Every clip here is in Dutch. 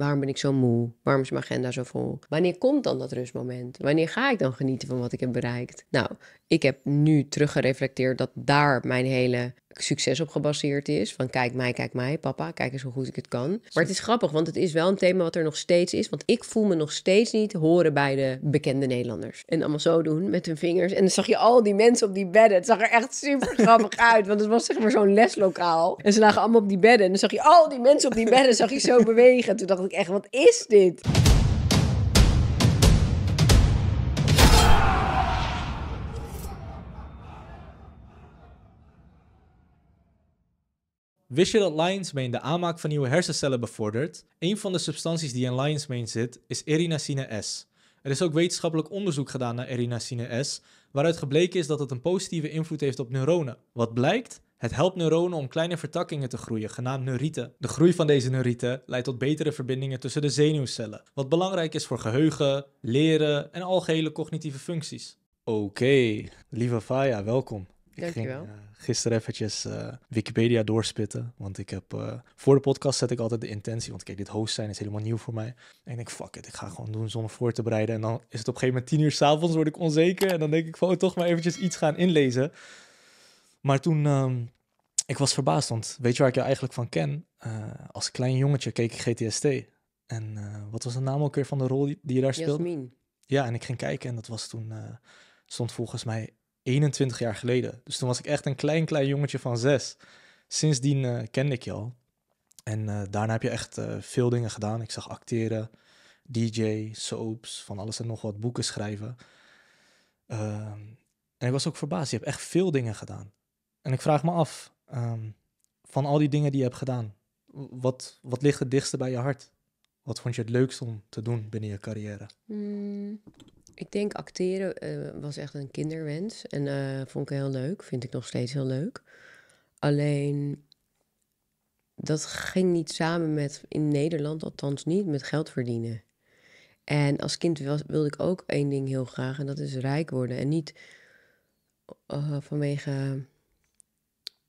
Waarom ben ik zo moe? Waarom is mijn agenda zo vol? Wanneer komt dan dat rustmoment? Wanneer ga ik dan genieten van wat ik heb bereikt? Nou, ik heb nu teruggereflecteerd dat daar mijn hele succes op gebaseerd is. Van kijk mij, kijk mij, papa, kijk eens hoe goed ik het kan. Maar het is grappig, want het is wel een thema wat er nog steeds is. Want ik voel me nog steeds niet horen bij de bekende Nederlanders. En allemaal zo doen met hun vingers. En dan zag je al die mensen op die bedden. Het zag er echt super grappig uit, want het was zeg maar zo'n leslokaal. En ze lagen allemaal op die bedden. En dan zag je al die mensen op die bedden, zag je zo bewegen. Toen dacht ik echt, wat is dit? Wist je dat lion's de aanmaak van nieuwe hersencellen bevordert? Een van de substanties die in lion's mane zit is erinacine S. Er is ook wetenschappelijk onderzoek gedaan naar erinacine S, waaruit gebleken is dat het een positieve invloed heeft op neuronen. Wat blijkt? Het helpt neuronen om kleine vertakkingen te groeien, genaamd neurieten. De groei van deze neurieten leidt tot betere verbindingen tussen de zenuwcellen, wat belangrijk is voor geheugen, leren en algehele cognitieve functies. Oké, lieve Faya, welkom ik Ging, eh, gisteren eventjes eh, Wikipedia doorspitten. Want ik heb eh, voor de podcast zet ik altijd de intentie. Want kijk, dit host zijn is helemaal nieuw voor mij. En ik denk, fuck it, ik ga gewoon doen zonder voor te bereiden. En dan is het op een gegeven moment tien uur s'avonds, word ik onzeker. En dan denk ik van, oh, toch maar eventjes iets gaan inlezen. Maar toen, ehm, ik was verbaasd, want weet je waar ik jou eigenlijk van ken? als klein jongetje keek ik GTST. En wat was de naam ook weer van de rol die, je daar speelde? Jasmin. Ja, en ik ging kijken en dat was toen, stond volgens mij 21 jaar geleden. Dus toen was ik echt een klein, klein jongetje van zes. Sindsdien eh, kende ik je al. En eh, daarna heb je echt eh, veel dingen gedaan. Ik zag acteren, DJ, soaps, van alles en nog wat, boeken schrijven. Ehm, en ik was ook verbaasd. Je hebt echt veel dingen gedaan. En ik vraag me af, ehm, van al die dingen die je hebt gedaan, wat, wat ligt het dichtste bij je hart? Wat vond je het leukst om te doen binnen je carrière? Hmm, ik denk acteren eh, was echt een kinderwens. En eh, vond ik heel leuk. Vind ik nog steeds heel leuk. Alleen dat ging niet samen met, in Nederland althans niet, met geld verdienen. En als kind wilde ik ook één ding heel graag. En dat is rijk worden. En niet eh, vanwege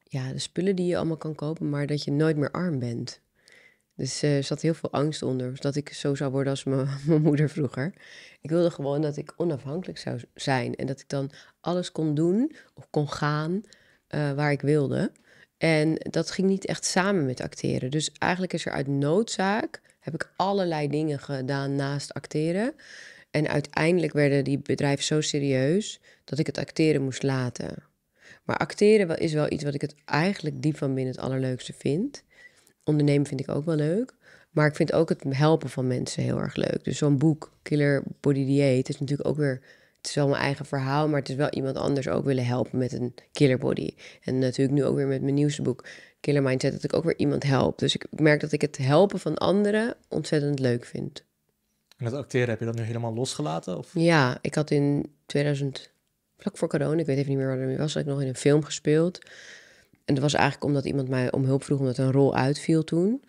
ja, de spullen die je allemaal kan kopen, maar dat je nooit meer arm bent. Dus eh, er zat heel veel angst onder. Dat ik zo zou worden als mijn moeder vroeger. Ik wilde gewoon dat ik onafhankelijk zou zijn. En dat ik dan alles kon doen of kon gaan eh, waar ik wilde. En dat ging niet echt samen met acteren. Dus eigenlijk is er uit noodzaak heb ik allerlei dingen gedaan naast acteren. En uiteindelijk werden die bedrijven zo serieus dat ik het acteren moest laten. Maar acteren is wel iets wat ik het eigenlijk diep van binnen het allerleukste vind ondernemen vind ik ook wel leuk. Maar ik vind ook het helpen van mensen heel erg leuk. Dus zo'n boek, Killer Body Diet, is natuurlijk ook weer. Het is wel mijn eigen verhaal, maar het is wel iemand anders ook willen helpen met een killer body. En natuurlijk nu ook weer met mijn nieuwste boek, Killer Mindset, dat ik ook weer iemand help. Dus ik merk dat ik het helpen van anderen ontzettend leuk vind. En dat acteren, heb je dat nu helemaal losgelaten? Of? Ja, ik had in 2000, vlak voor corona, ik weet even niet meer waar het was, had ik nog in een film gespeeld. En dat was eigenlijk omdat iemand mij om hulp vroeg omdat een rol uitviel toen.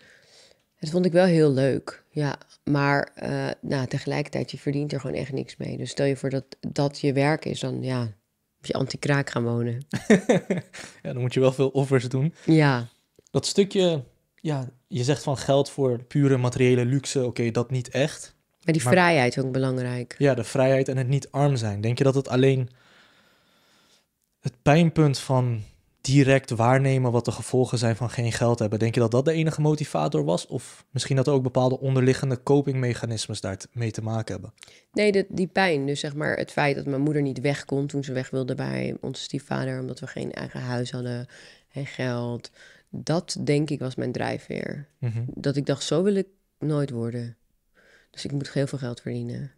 Dat vond ik wel heel leuk, ja. Maar eh, nou, tegelijkertijd, je verdient er gewoon echt niks mee. Dus stel je voor dat dat je werk is, dan ja, moet je anti-kraak gaan wonen. ja, dan moet je wel veel offers doen. Ja. Dat stukje, ja, je zegt van geld voor pure materiële luxe, oké, dat niet echt. Maar die maar, vrijheid ook belangrijk. Ja, de vrijheid en het niet arm zijn. Denk je dat het alleen het pijnpunt van direct waarnemen wat de gevolgen zijn van geen geld hebben. Denk je dat dat de enige motivator was? Of misschien dat er ook bepaalde onderliggende copingmechanismes daarmee te maken hebben? Nee, die pijn. Dus zeg maar het feit dat mijn moeder niet weg kon toen ze weg wilde bij onze stiefvader, omdat we geen eigen huis hadden, en geld. Dat denk ik was mijn drijfveer. Mhm. Dat ik dacht, zo wil ik nooit worden. Dus ik moet heel veel geld verdienen.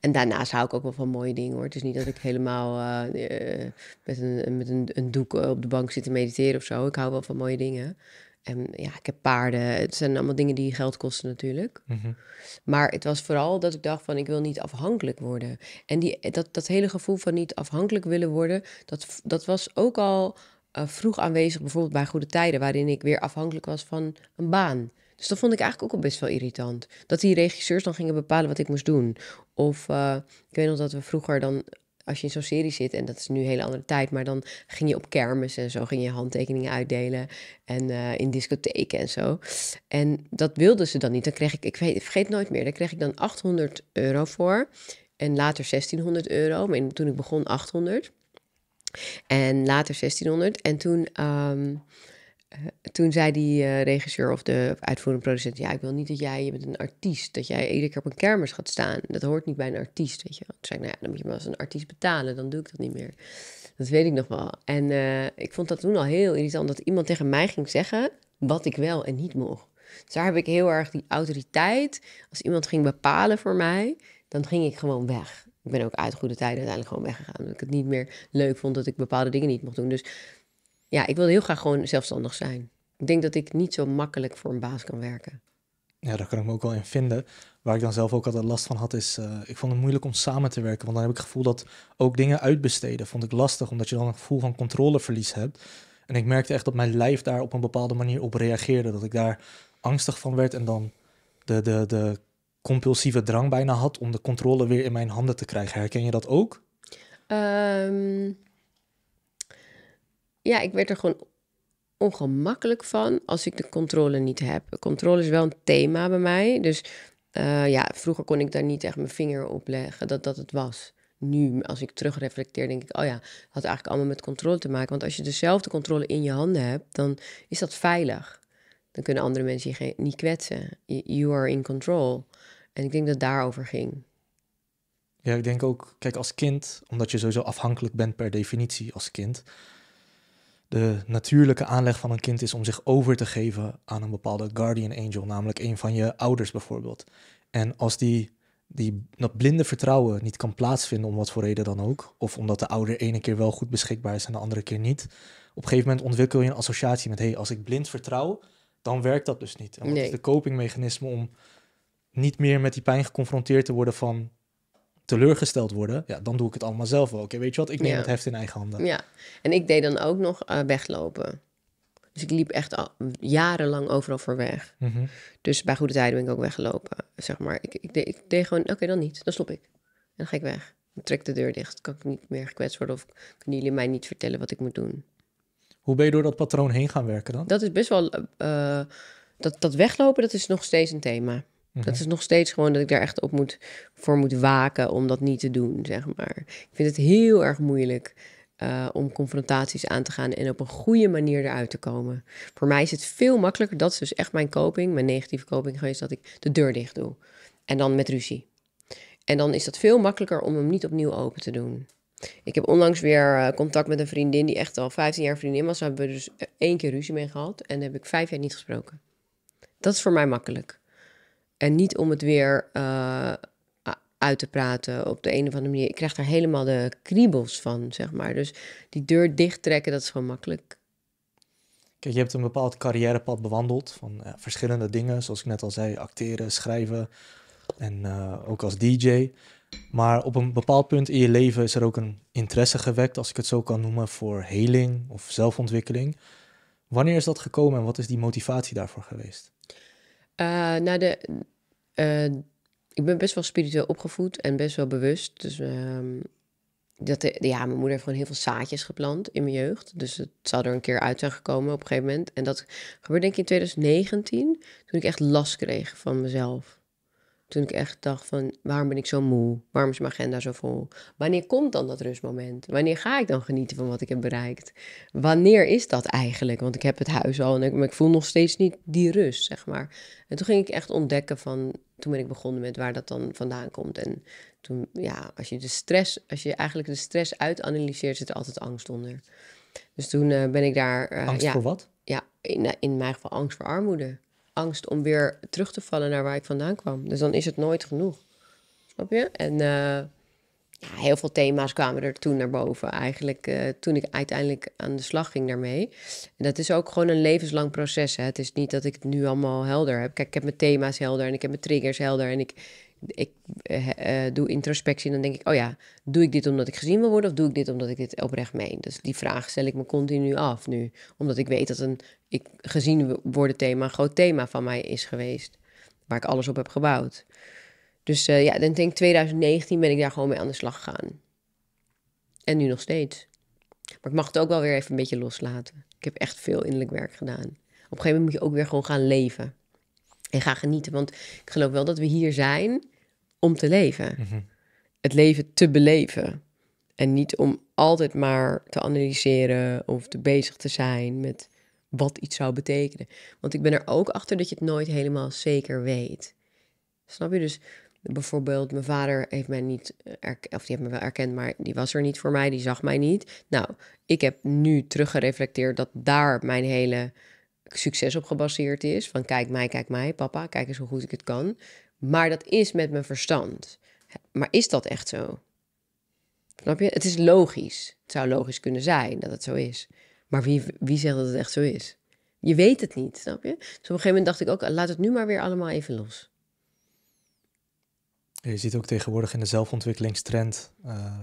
En daarnaast hou ik ook wel van mooie dingen hoor. Het is niet dat ik helemaal eh, eh, met, een, met een, een doek eh, op de bank zit te mediteren of zo. Ik hou wel van mooie dingen. En ja, ik heb paarden. Het zijn allemaal dingen die geld kosten natuurlijk. Mhm. Maar het was vooral dat ik dacht van ik wil niet afhankelijk worden. En die, dat, dat hele gevoel van niet afhankelijk willen worden, dat, dat was ook al vroeg aanwezig, bijvoorbeeld bij goede tijden, waarin ik weer afhankelijk was van een baan. Dus dat vond ik eigenlijk ook al best wel irritant. Dat die regisseurs dan gingen bepalen wat ik moest doen. Of eh, ik weet nog dat we vroeger dan als je in zo'n serie zit, en dat is nu een hele andere tijd, maar dan ging je op kermis en zo, ging je handtekeningen uitdelen en eh, in discotheken en zo. En dat wilden ze dan niet. Dan kreeg ik, ik, weet, vergeet nooit meer, daar kreeg ik dan 800 euro voor en later 1600 euro. Maar toen ik begon 800 en later 1600. En toen ehm, eh, toen zei die eh, regisseur of de uitvoerende producent: Ja, ik wil niet dat jij, je bent een artiest, dat jij iedere keer op een kermis gaat staan. Dat hoort niet bij een artiest, weet je wel. Toen zei ik: Nou ja, dan moet je me als een artiest betalen, dan doe ik dat niet meer. Dat weet ik nog wel. En eh, ik vond dat toen al heel irritant dat iemand tegen mij ging zeggen wat ik wel en niet mocht. Dus daar heb ik heel erg die autoriteit. Als iemand ging bepalen voor mij, dan ging ik gewoon weg. Ik ben ook uit goede tijden uiteindelijk gewoon weggegaan. Omdat ik het niet meer leuk vond dat ik bepaalde dingen niet mocht doen. Dus ja, ik wil heel graag gewoon zelfstandig zijn. Ik denk dat ik niet zo makkelijk voor een baas kan werken. Ja, daar kan ik me ook wel in vinden. Waar ik dan zelf ook altijd last van had, is uh, ik vond het moeilijk om samen te werken. Want dan heb ik het gevoel dat ook dingen uitbesteden vond ik lastig, omdat je dan een gevoel van controleverlies hebt. En ik merkte echt dat mijn lijf daar op een bepaalde manier op reageerde. Dat ik daar angstig van werd en dan de, de, de compulsieve drang bijna had om de controle weer in mijn handen te krijgen. Herken je dat ook? Ehm, ja, ik werd er gewoon ongemakkelijk van als ik de controle niet heb. Controle is wel een thema bij mij. Dus eh, ja, vroeger kon ik daar niet echt mijn vinger op leggen dat dat het was. Nu, als ik terugreflecteer, denk ik, oh ja, dat had eigenlijk allemaal met controle te maken. Want als je dezelfde controle in je handen hebt, dan is dat veilig. Dan kunnen andere mensen je niet kwetsen. You are in control. En ik denk dat het daarover ging. Ja, ik denk ook, kijk, als kind, omdat je sowieso afhankelijk bent per definitie als kind, de natuurlijke aanleg van een kind is om zich over te geven aan een bepaalde guardian angel, namelijk een van je ouders bijvoorbeeld. En als die, die dat blinde vertrouwen niet kan plaatsvinden, om wat voor reden dan ook, of omdat de ouder ene keer wel goed beschikbaar is en de andere keer niet, op een gegeven moment ontwikkel je een associatie met: hey, als ik blind vertrouw, dan werkt dat dus niet. En dat is de copingmechanisme om niet meer met die pijn geconfronteerd te worden van teleurgesteld worden, ja, dan doe ik het allemaal zelf wel. Oké, weet je wat, ik neem het heft in eigen handen. Ja, en ik deed dan ook nog eh, weglopen. Dus ik liep echt al, jarenlang overal voor weg. Mhm. Dus bij goede tijden ben ik ook weggelopen, zeg maar. Ik, ik, ik deed gewoon, oké, dan niet. Dan stop ik. En dan ga ik weg. Dan trek de deur dicht. kan ik niet meer gekwetst worden of kunnen jullie mij niet vertellen wat ik moet doen. Hoe ben je door dat patroon heen gaan werken dan? Dat is best wel... Eh, eh, dat, dat weglopen, dat is nog steeds een thema. Mhm. Dat is nog steeds gewoon dat ik daar echt op moet, voor moet waken om dat niet te doen, zeg maar. Ik vind het heel erg moeilijk eh, om confrontaties aan te gaan en op een goede manier eruit te komen. Voor mij is het veel makkelijker, dat is dus echt mijn coping, mijn negatieve coping geweest, dat ik de deur dicht doe. En dan met ruzie. En dan is dat veel makkelijker om hem niet opnieuw open te doen. Ik heb onlangs weer eh, contact met een vriendin die echt al 15 jaar vriendin was. We hebben we dus eh, één keer ruzie mee gehad en daar heb ik vijf jaar niet gesproken. Dat is voor mij makkelijk. En niet om het weer eh, uit te praten op de een of andere manier. Ik krijg daar helemaal de kriebels van, zeg maar. Dus die deur dichttrekken, dat is gewoon makkelijk. Kijk, je hebt een bepaald carrièrepad bewandeld van eh, verschillende dingen. Zoals ik net al zei, acteren, schrijven en eh, ook als DJ. Maar op een bepaald punt in je leven is er ook een interesse gewekt, als ik het zo kan noemen, voor heling of zelfontwikkeling. Wanneer is dat gekomen en wat is die motivatie daarvoor geweest? Uh, nou, de, eh, ik ben best wel spiritueel opgevoed en best wel bewust. Dus ehm, dat, ja, mijn moeder heeft gewoon heel veel zaadjes geplant in mijn jeugd. Dus het zal er een keer uit zijn gekomen op een gegeven moment. En dat gebeurde denk ik in 2019, toen ik echt last kreeg van mezelf. Toen ik echt dacht van, waarom ben ik zo moe? Waarom is mijn agenda zo vol? Wanneer komt dan dat rustmoment? Wanneer ga ik dan genieten van wat ik heb bereikt? Wanneer is dat eigenlijk? Want ik heb het huis al en ik, ik voel nog steeds niet die rust, zeg maar. En toen ging ik echt ontdekken van, toen ben ik begonnen met waar dat dan vandaan komt. En toen, ja, als je de stress, als je eigenlijk de stress uitanalyseert, zit er altijd angst onder. Dus toen eh, ben ik daar... Eh, angst ja, voor wat? Ja, in, eh, in mijn geval angst voor armoede angst om weer terug te vallen naar waar ik vandaan kwam. Dus dan is het nooit genoeg. Snap je? En eh, ja, heel veel thema's kwamen er toen naar boven eigenlijk. Eh, toen ik uiteindelijk aan de slag ging daarmee. En dat is ook gewoon een levenslang proces. Hè? Het is niet dat ik het nu allemaal helder heb. Kijk, ik heb mijn thema's helder en ik heb mijn triggers helder. En ik ik eh, eh, doe introspectie en dan denk ik, oh ja, doe ik dit omdat ik gezien wil worden of doe ik dit omdat ik dit oprecht meen? Dus die vraag stel ik me continu af nu, omdat ik weet dat een ik, gezien worden thema een groot thema van mij is geweest, waar ik alles op heb gebouwd. Dus eh, ja, dan denk ik 2019 ben ik daar gewoon mee aan de slag gegaan. En nu nog steeds. Maar ik mag het ook wel weer even een beetje loslaten. Ik heb echt veel innerlijk werk gedaan. Op een gegeven moment moet je ook weer gewoon gaan leven. En gaan genieten. Want ik geloof wel dat we hier zijn om te leven. Mhm. Het leven te beleven. En niet om altijd maar te analyseren of te bezig te zijn met wat iets zou betekenen. Want ik ben er ook achter dat je het nooit helemaal zeker weet. Snap je? Dus bijvoorbeeld, mijn vader heeft mij niet eh, erkend, of die heeft me wel erkend, maar die was er niet voor mij, die zag mij niet. Nou, ik heb nu teruggereflecteerd dat daar mijn hele succes op gebaseerd is. Van kijk mij, kijk mij, papa, kijk eens hoe goed ik het kan. Maar dat is met mijn verstand. Maar is dat echt zo? Snap je? Het is logisch. Het zou logisch kunnen zijn dat het zo is. Maar wie, wie zegt dat het echt zo is? Je weet het niet, snap je? Dus op een gegeven moment dacht ik ook, laat het nu maar weer allemaal even los. Je ziet ook tegenwoordig in de zelfontwikkelingstrend. Eh,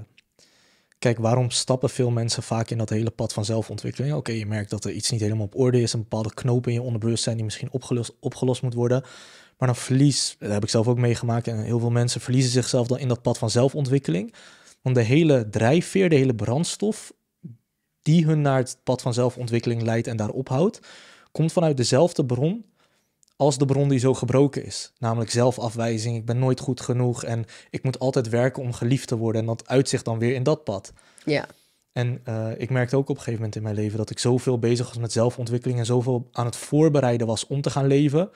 kijk, waarom stappen veel mensen vaak in dat hele pad van zelfontwikkeling? Oké, je merkt dat er iets niet helemaal op orde is, een bepaalde knoop in je onderbewustzijn die misschien opgelost, opgelost moet worden. Maar dan verlies, dat heb ik zelf ook meegemaakt en heel veel mensen verliezen zichzelf dan in dat pad van zelfontwikkeling. Want de hele drijfveer, de hele brandstof die hun naar het pad van zelfontwikkeling leidt en daar ophoudt, komt vanuit dezelfde bron als de bron die zo gebroken is. Namelijk zelfafwijzing, ik ben nooit goed genoeg en ik moet altijd werken om geliefd te worden. En dat uitzicht dan weer in dat pad. Ja. En eh, ik merkte ook op een gegeven moment in mijn leven dat ik zoveel bezig was met zelfontwikkeling en zoveel aan het voorbereiden was om te gaan leven,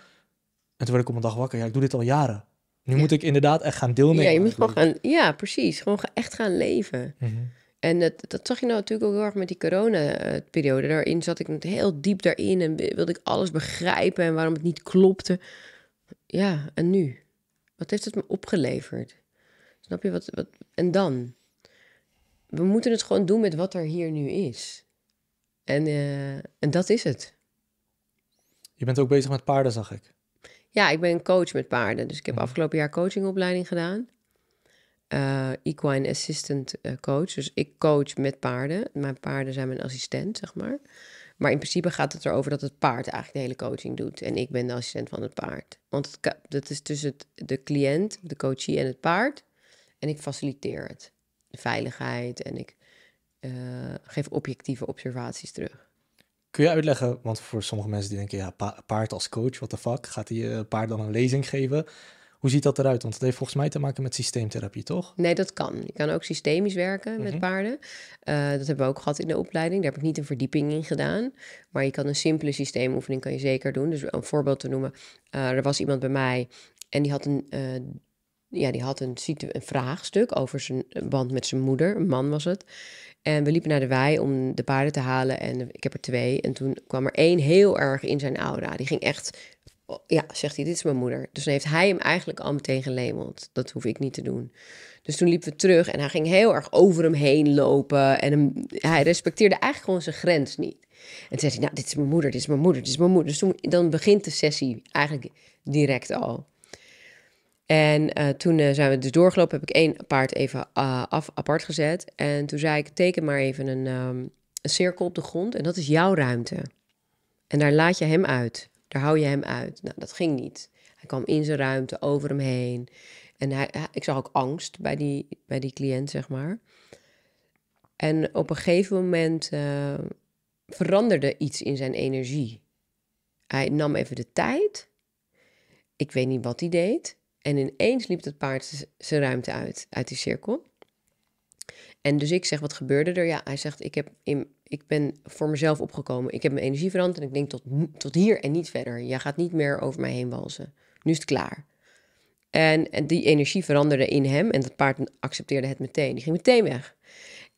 toen werd ik op een dag wakker. Ja, ik doe dit al jaren. Nu moet ik inderdaad echt gaan deelnemen. Ja, je moet gewoon gaan, ja, precies. Gewoon echt gaan leven. Mhm. En dat, dat zag je nou natuurlijk ook heel erg met die corona-periode. Daarin zat ik heel diep daarin en wilde ik alles begrijpen en waarom het niet klopte. Ja, en nu? Wat heeft het me opgeleverd? Snap je wat? wat en dan? We moeten het gewoon doen met wat er hier nu is. En, eh, en dat is het. Je bent ook bezig met paarden, zag ik. Ja, ik ben coach met paarden. Dus ik heb mm. afgelopen jaar coachingopleiding gedaan. Eh, equine assistant eh, coach. Dus ik coach met paarden. Mijn paarden zijn mijn assistent, zeg maar. Maar in principe gaat het erover dat het paard eigenlijk de hele coaching doet. En ik ben de assistent van het paard. Want dat is tussen de cliënt, de coachie en het paard. En ik faciliteer het. De veiligheid en ik eh, geef objectieve observaties terug. Kun je uitleggen, want voor sommige mensen die denken, ja, paard als coach, what the fuck, gaat hij uh, eh, paard dan een lezing geven? Hoe ziet dat eruit? Want dat heeft volgens mij te maken met systeemtherapie, toch? Nee, dat kan. Je kan ook systemisch werken met mhm. paarden. Eh, dat hebben we ook gehad in de opleiding. Daar heb ik niet een verdieping in gedaan. Maar je kan een simpele systeemoefening kan je zeker doen. Dus om een voorbeeld te noemen. Eh, er was iemand bij mij en die had een ja, die had een, een vraagstuk over zijn band met zijn moeder. Een man was het. En we liepen naar de wei om de paarden te halen. En ik heb er twee. En toen kwam er één heel erg in zijn aura. Die ging echt. Ja, zegt hij, dit is mijn moeder. Dus dan heeft hij hem eigenlijk al meteen gelemeld. Dat hoef ik niet te doen. Dus toen liepen we terug en hij ging heel erg over hem heen lopen. En hem, hij respecteerde eigenlijk gewoon zijn grens niet. En toen zei hij, nou, dit is mijn moeder, dit is mijn moeder, dit is mijn moeder. Dus toen, dan begint de sessie eigenlijk direct al. En eh, toen eh, zijn we dus doorgelopen, heb ik één paard even eh, af, apart gezet. En toen zei ik, teken maar even een, ehm, een, cirkel op de grond en dat is jouw ruimte. En daar laat je hem uit, daar hou je hem uit. Nou, dat ging niet. Hij kwam in zijn ruimte, over hem heen. En hij, ik zag ook angst bij die, bij die cliënt, zeg maar. En op een gegeven moment veranderde iets in zijn energie. Hij nam even de tijd. Ik weet niet wat hij deed. En ineens liep het paard zijn ruimte uit, uit die cirkel. En dus ik zeg, wat gebeurde er? Ja, hij zegt, ik, heb in, ik ben voor mezelf opgekomen. Ik heb mijn energie veranderd en ik denk tot, tot hier en niet verder. Jij gaat niet meer over mij heen walzen. Nu is het klaar. En, en die energie veranderde in hem en dat paard accepteerde het meteen. Die ging meteen weg.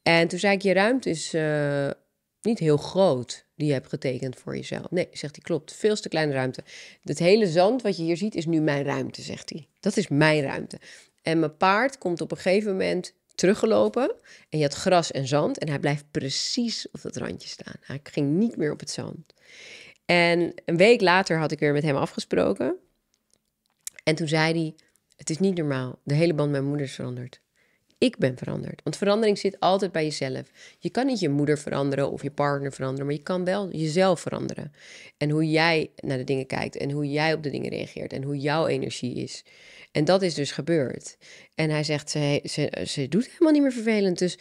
En toen zei ik, je ruimte is eh, niet heel groot die je hebt getekend voor jezelf. Nee, zegt hij, klopt. Veel te kleine ruimte. Het hele zand wat je hier ziet is nu mijn ruimte, zegt hij. Dat is mijn ruimte. En mijn paard komt op een gegeven moment teruggelopen en je had gras en zand en hij blijft precies op dat randje staan. Hij ging niet meer op het zand. En een week later had ik weer met hem afgesproken. En toen zei hij: Het is niet normaal. De hele band mijn moeder is veranderd ik ben veranderd. Want verandering zit altijd bij jezelf. Je kan niet je moeder veranderen of je partner veranderen, maar je kan wel jezelf veranderen. En hoe jij naar de dingen kijkt en hoe jij op de dingen reageert en hoe jouw energie is. En dat is dus gebeurd. En hij zegt, ze, ze, ze doet helemaal niet meer vervelend. Dus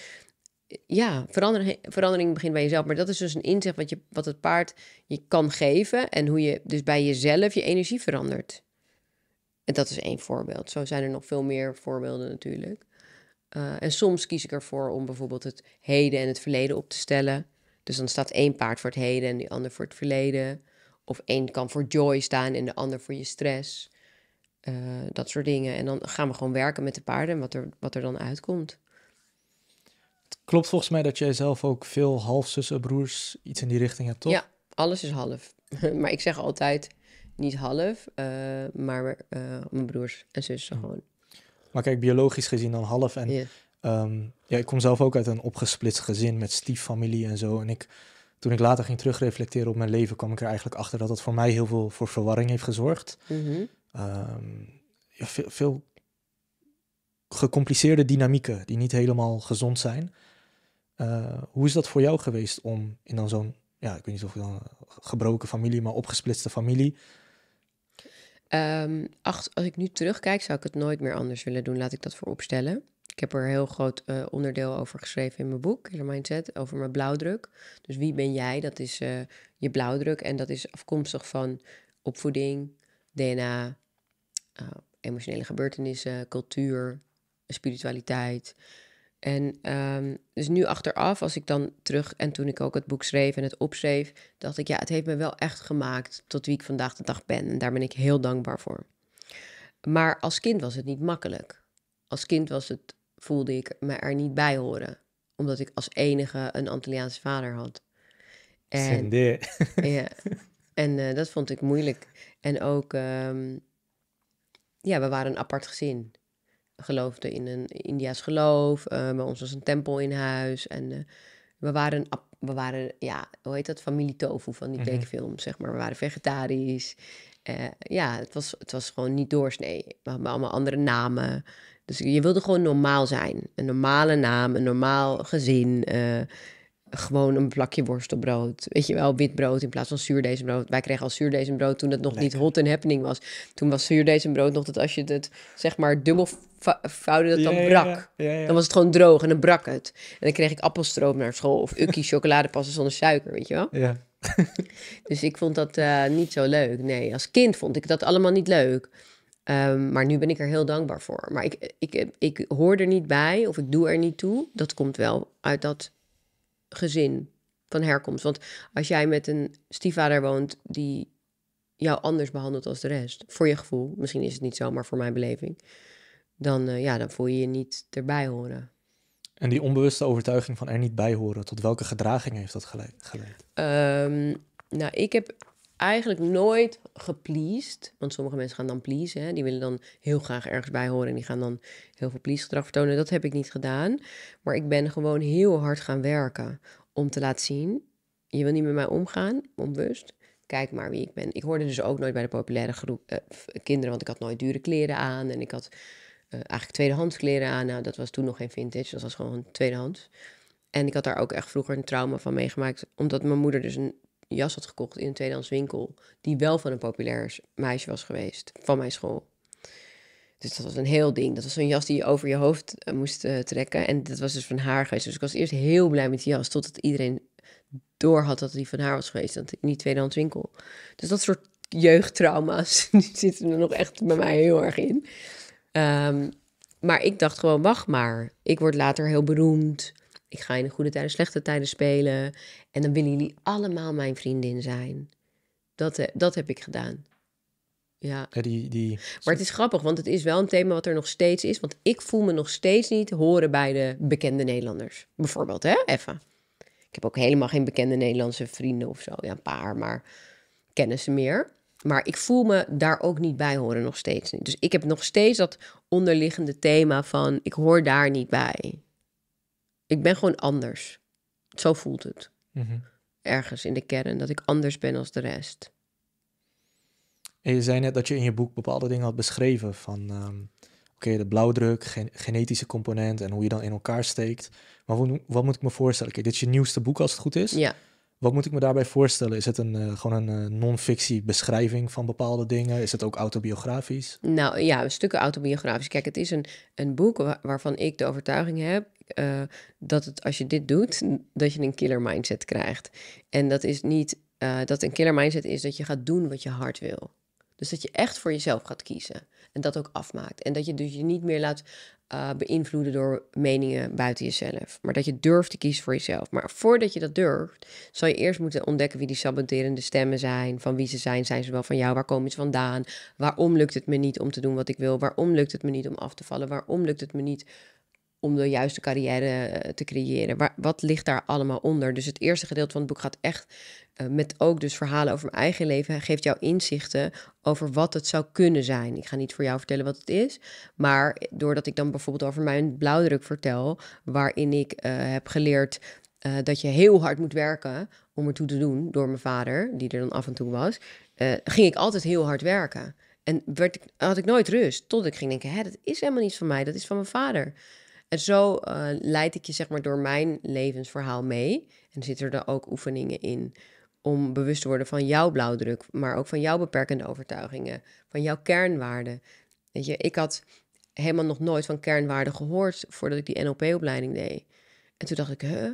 ja, verandering, verandering begint bij jezelf. Maar dat is dus een inzicht wat, je, wat het paard je kan geven. En hoe je dus bij jezelf je energie verandert. En dat is één voorbeeld. Zo zijn er nog veel meer voorbeelden natuurlijk. Eh, en soms kies ik ervoor om bijvoorbeeld het heden en het verleden op te stellen. Dus dan staat één paard voor het heden en die ander voor het verleden. Of één kan voor joy staan en de ander voor je stress. Eh, dat soort dingen. En dan gaan we gewoon werken met de paarden en wat er, wat er dan uitkomt. Het klopt volgens mij dat jij zelf ook veel halfzussen, broers, iets in die richting hebt, toch? Ja, alles is half. maar ik zeg altijd niet half, eh, maar mijn broers en zussen hm. gewoon maar kijk, biologisch gezien dan half. En ehm, ja, ik kom zelf ook uit een opgesplitst gezin met stieffamilie en zo. En ik, toen ik later ging terugreflecteren op mijn leven, kwam ik er eigenlijk achter dat dat voor mij heel veel voor verwarring heeft gezorgd. Mhm. Ehm, ja, veel, gecompliceerde dynamieken die niet helemaal gezond zijn. Eh, hoe is dat voor jou geweest om in dan zo'n, ja, ik weet niet of dan gebroken familie, maar opgesplitste familie, Ehm, acht, als ik nu terugkijk, zou ik het nooit meer anders willen doen. Laat ik dat voorop stellen. Ik heb er een heel groot eh, onderdeel over geschreven in mijn boek, Killer Mindset, over mijn blauwdruk. Dus wie ben jij? Dat is eh, je blauwdruk. En dat is afkomstig van opvoeding, DNA, eh, emotionele gebeurtenissen, cultuur, spiritualiteit. En ehm, dus nu achteraf, als ik dan terug en toen ik ook het boek schreef en het opschreef, dacht ik, ja, het heeft me wel echt gemaakt tot wie ik vandaag de dag ben. En daar ben ik heel dankbaar voor. Maar als kind was het niet makkelijk. Als kind was het, voelde ik me er niet bij horen, omdat ik als enige een Antilliaanse vader had. En, ja, en eh, dat vond ik moeilijk. En ook, ehm, ja, we waren een apart gezin geloofde in een Indiaas geloof. Uh, bij ons was een tempel in huis. En eh, we waren, we waren, ja, hoe heet dat? Familie tofu van die mhm. tekenfilm, mm zeg maar. We waren vegetarisch. Eh, ja, het was, het was gewoon niet doorsnee. We hadden allemaal andere namen. Dus je wilde gewoon normaal zijn. Een normale naam, een normaal gezin gewoon een plakje worstelbrood. Weet je wel, wit brood in plaats van zuurdezenbrood. Wij kregen al zuurdezenbrood toen het nog niet hot en happening was. Toen was zuurdezenbrood nog dat als je het zeg maar dubbel vouwde, dat dan brak. dan was het gewoon droog en dan brak het. En dan kreeg ik appelstroop naar school of ukkie chocoladepassen zonder suiker, weet je wel. Ja. dus ik vond dat eh, niet zo leuk. Nee, als kind vond ik dat allemaal niet leuk. Ehm, maar nu ben ik er heel dankbaar voor. Maar ik, ik, ik hoor er niet bij of ik doe er niet toe. Dat komt wel uit dat gezin van herkomst. Want als jij met een stiefvader woont die jou anders behandelt als de rest, voor je gevoel, misschien is het niet zo, maar voor mijn beleving, dan, eh, ja, dan voel je je niet erbij horen. En die onbewuste overtuiging van er niet bij horen, tot welke gedraging heeft dat geleid? Ehm, nou, ik heb eigenlijk nooit gepleased. Want sommige mensen gaan dan pleasen. Hè? Die willen dan heel graag ergens bij horen. En die gaan dan heel veel please gedrag vertonen. Dat heb ik niet gedaan. Maar ik ben gewoon heel hard gaan werken. Om te laten zien. Je wil niet met mij omgaan. Onbewust. Kijk maar wie ik ben. Ik hoorde dus ook nooit bij de populaire groep eh, kinderen. Want ik had nooit dure kleren aan. En ik had eh, eigenlijk tweedehands kleren aan. Nou, dat was toen nog geen vintage. Dat was gewoon tweedehands. En ik had daar ook echt vroeger een trauma van meegemaakt. Omdat mijn moeder dus een jas had gekocht in een tweedehands winkel. Die wel van een populair meisje was geweest van mijn school. Dus dat was een heel ding. Dat was zo'n jas die je over je hoofd eh, moest eh, trekken. En dat was dus van haar geweest. Dus ik was eerst heel blij met die jas. Totdat iedereen door had dat die van haar was geweest. in die tweedehands winkel. Dus dat soort jeugdtrauma's die zitten er nog echt bij mij heel erg in. Ehm, maar ik dacht gewoon, wacht maar. Ik word later heel beroemd. Ik ga in de goede tijden, slechte tijden spelen. En dan willen jullie allemaal mijn vriendin zijn. Dat, eh, dat heb ik gedaan. Ja. die, die... Maar het is grappig, want het is wel een thema wat er nog steeds is. Want ik voel me nog steeds niet horen bij de bekende Nederlanders. Bijvoorbeeld, hè? Even. Ik heb ook helemaal geen bekende Nederlandse vrienden of zo. Ja, een paar, maar ze meer. Maar ik voel me daar ook niet bij horen, nog steeds niet. Dus ik heb nog steeds dat onderliggende thema van... ik hoor daar niet bij. Ik ben gewoon anders. Zo voelt het. Mhm. Ergens in de kern, dat ik anders ben als de rest. En je zei net dat je in je boek bepaalde dingen had beschreven van... Ehm, oké, de blauwdruk, genetische component en hoe je dan in elkaar steekt. Maar wat, wat moet ik me voorstellen? Oké, dit is je nieuwste boek als het goed is. Ja. Wat moet ik me daarbij voorstellen? Is het een, eh, gewoon een uh, non-fictie beschrijving van bepaalde dingen? Is het ook autobiografisch? Nou ja, een stukken autobiografisch. Kijk, het is een, een boek waarvan ik de overtuiging heb eh, dat het, als je dit doet, dat je een killer mindset krijgt. En dat is niet eh, dat een killer mindset is dat je gaat doen wat je hart wil. Dus dat je echt voor jezelf gaat kiezen en dat ook afmaakt. En dat je dus je niet meer laat eh, beïnvloeden door meningen buiten jezelf. Maar dat je durft te kiezen voor jezelf. Maar voordat je dat durft, zal je eerst moeten ontdekken wie die saboterende stemmen zijn. Van wie ze zijn. Zijn ze wel van jou? Waar komen ze vandaan? Waarom lukt het me niet om te doen wat ik wil? Waarom lukt het me niet om af te vallen? Waarom lukt het me niet om de juiste carrière eh, te creëren. Waar, wat ligt daar allemaal onder? Dus het eerste gedeelte van het boek gaat echt eh, met ook dus verhalen over mijn eigen leven. Geeft jou inzichten over wat het zou kunnen zijn. Ik ga niet voor jou vertellen wat het is. Maar doordat ik dan bijvoorbeeld over mijn blauwdruk vertel, waarin ik eh, heb geleerd. dat je heel hard moet werken om ertoe te doen door mijn vader, die er dan af en toe was, ging ik altijd heel hard werken. En werd ik, had ik nooit rust, tot ik ging denken, hè, dat is helemaal niet van mij, dat is van mijn vader. En zo eh, leid ik je zeg maar door mijn levensverhaal mee. En zitten er ook oefeningen in om bewust te worden van jouw blauwdruk, maar ook van jouw beperkende overtuigingen, van jouw kernwaarden. Weet je, ik had helemaal nog nooit van kernwaarden gehoord voordat ik die NLP-opleiding deed. En toen dacht ik, huh?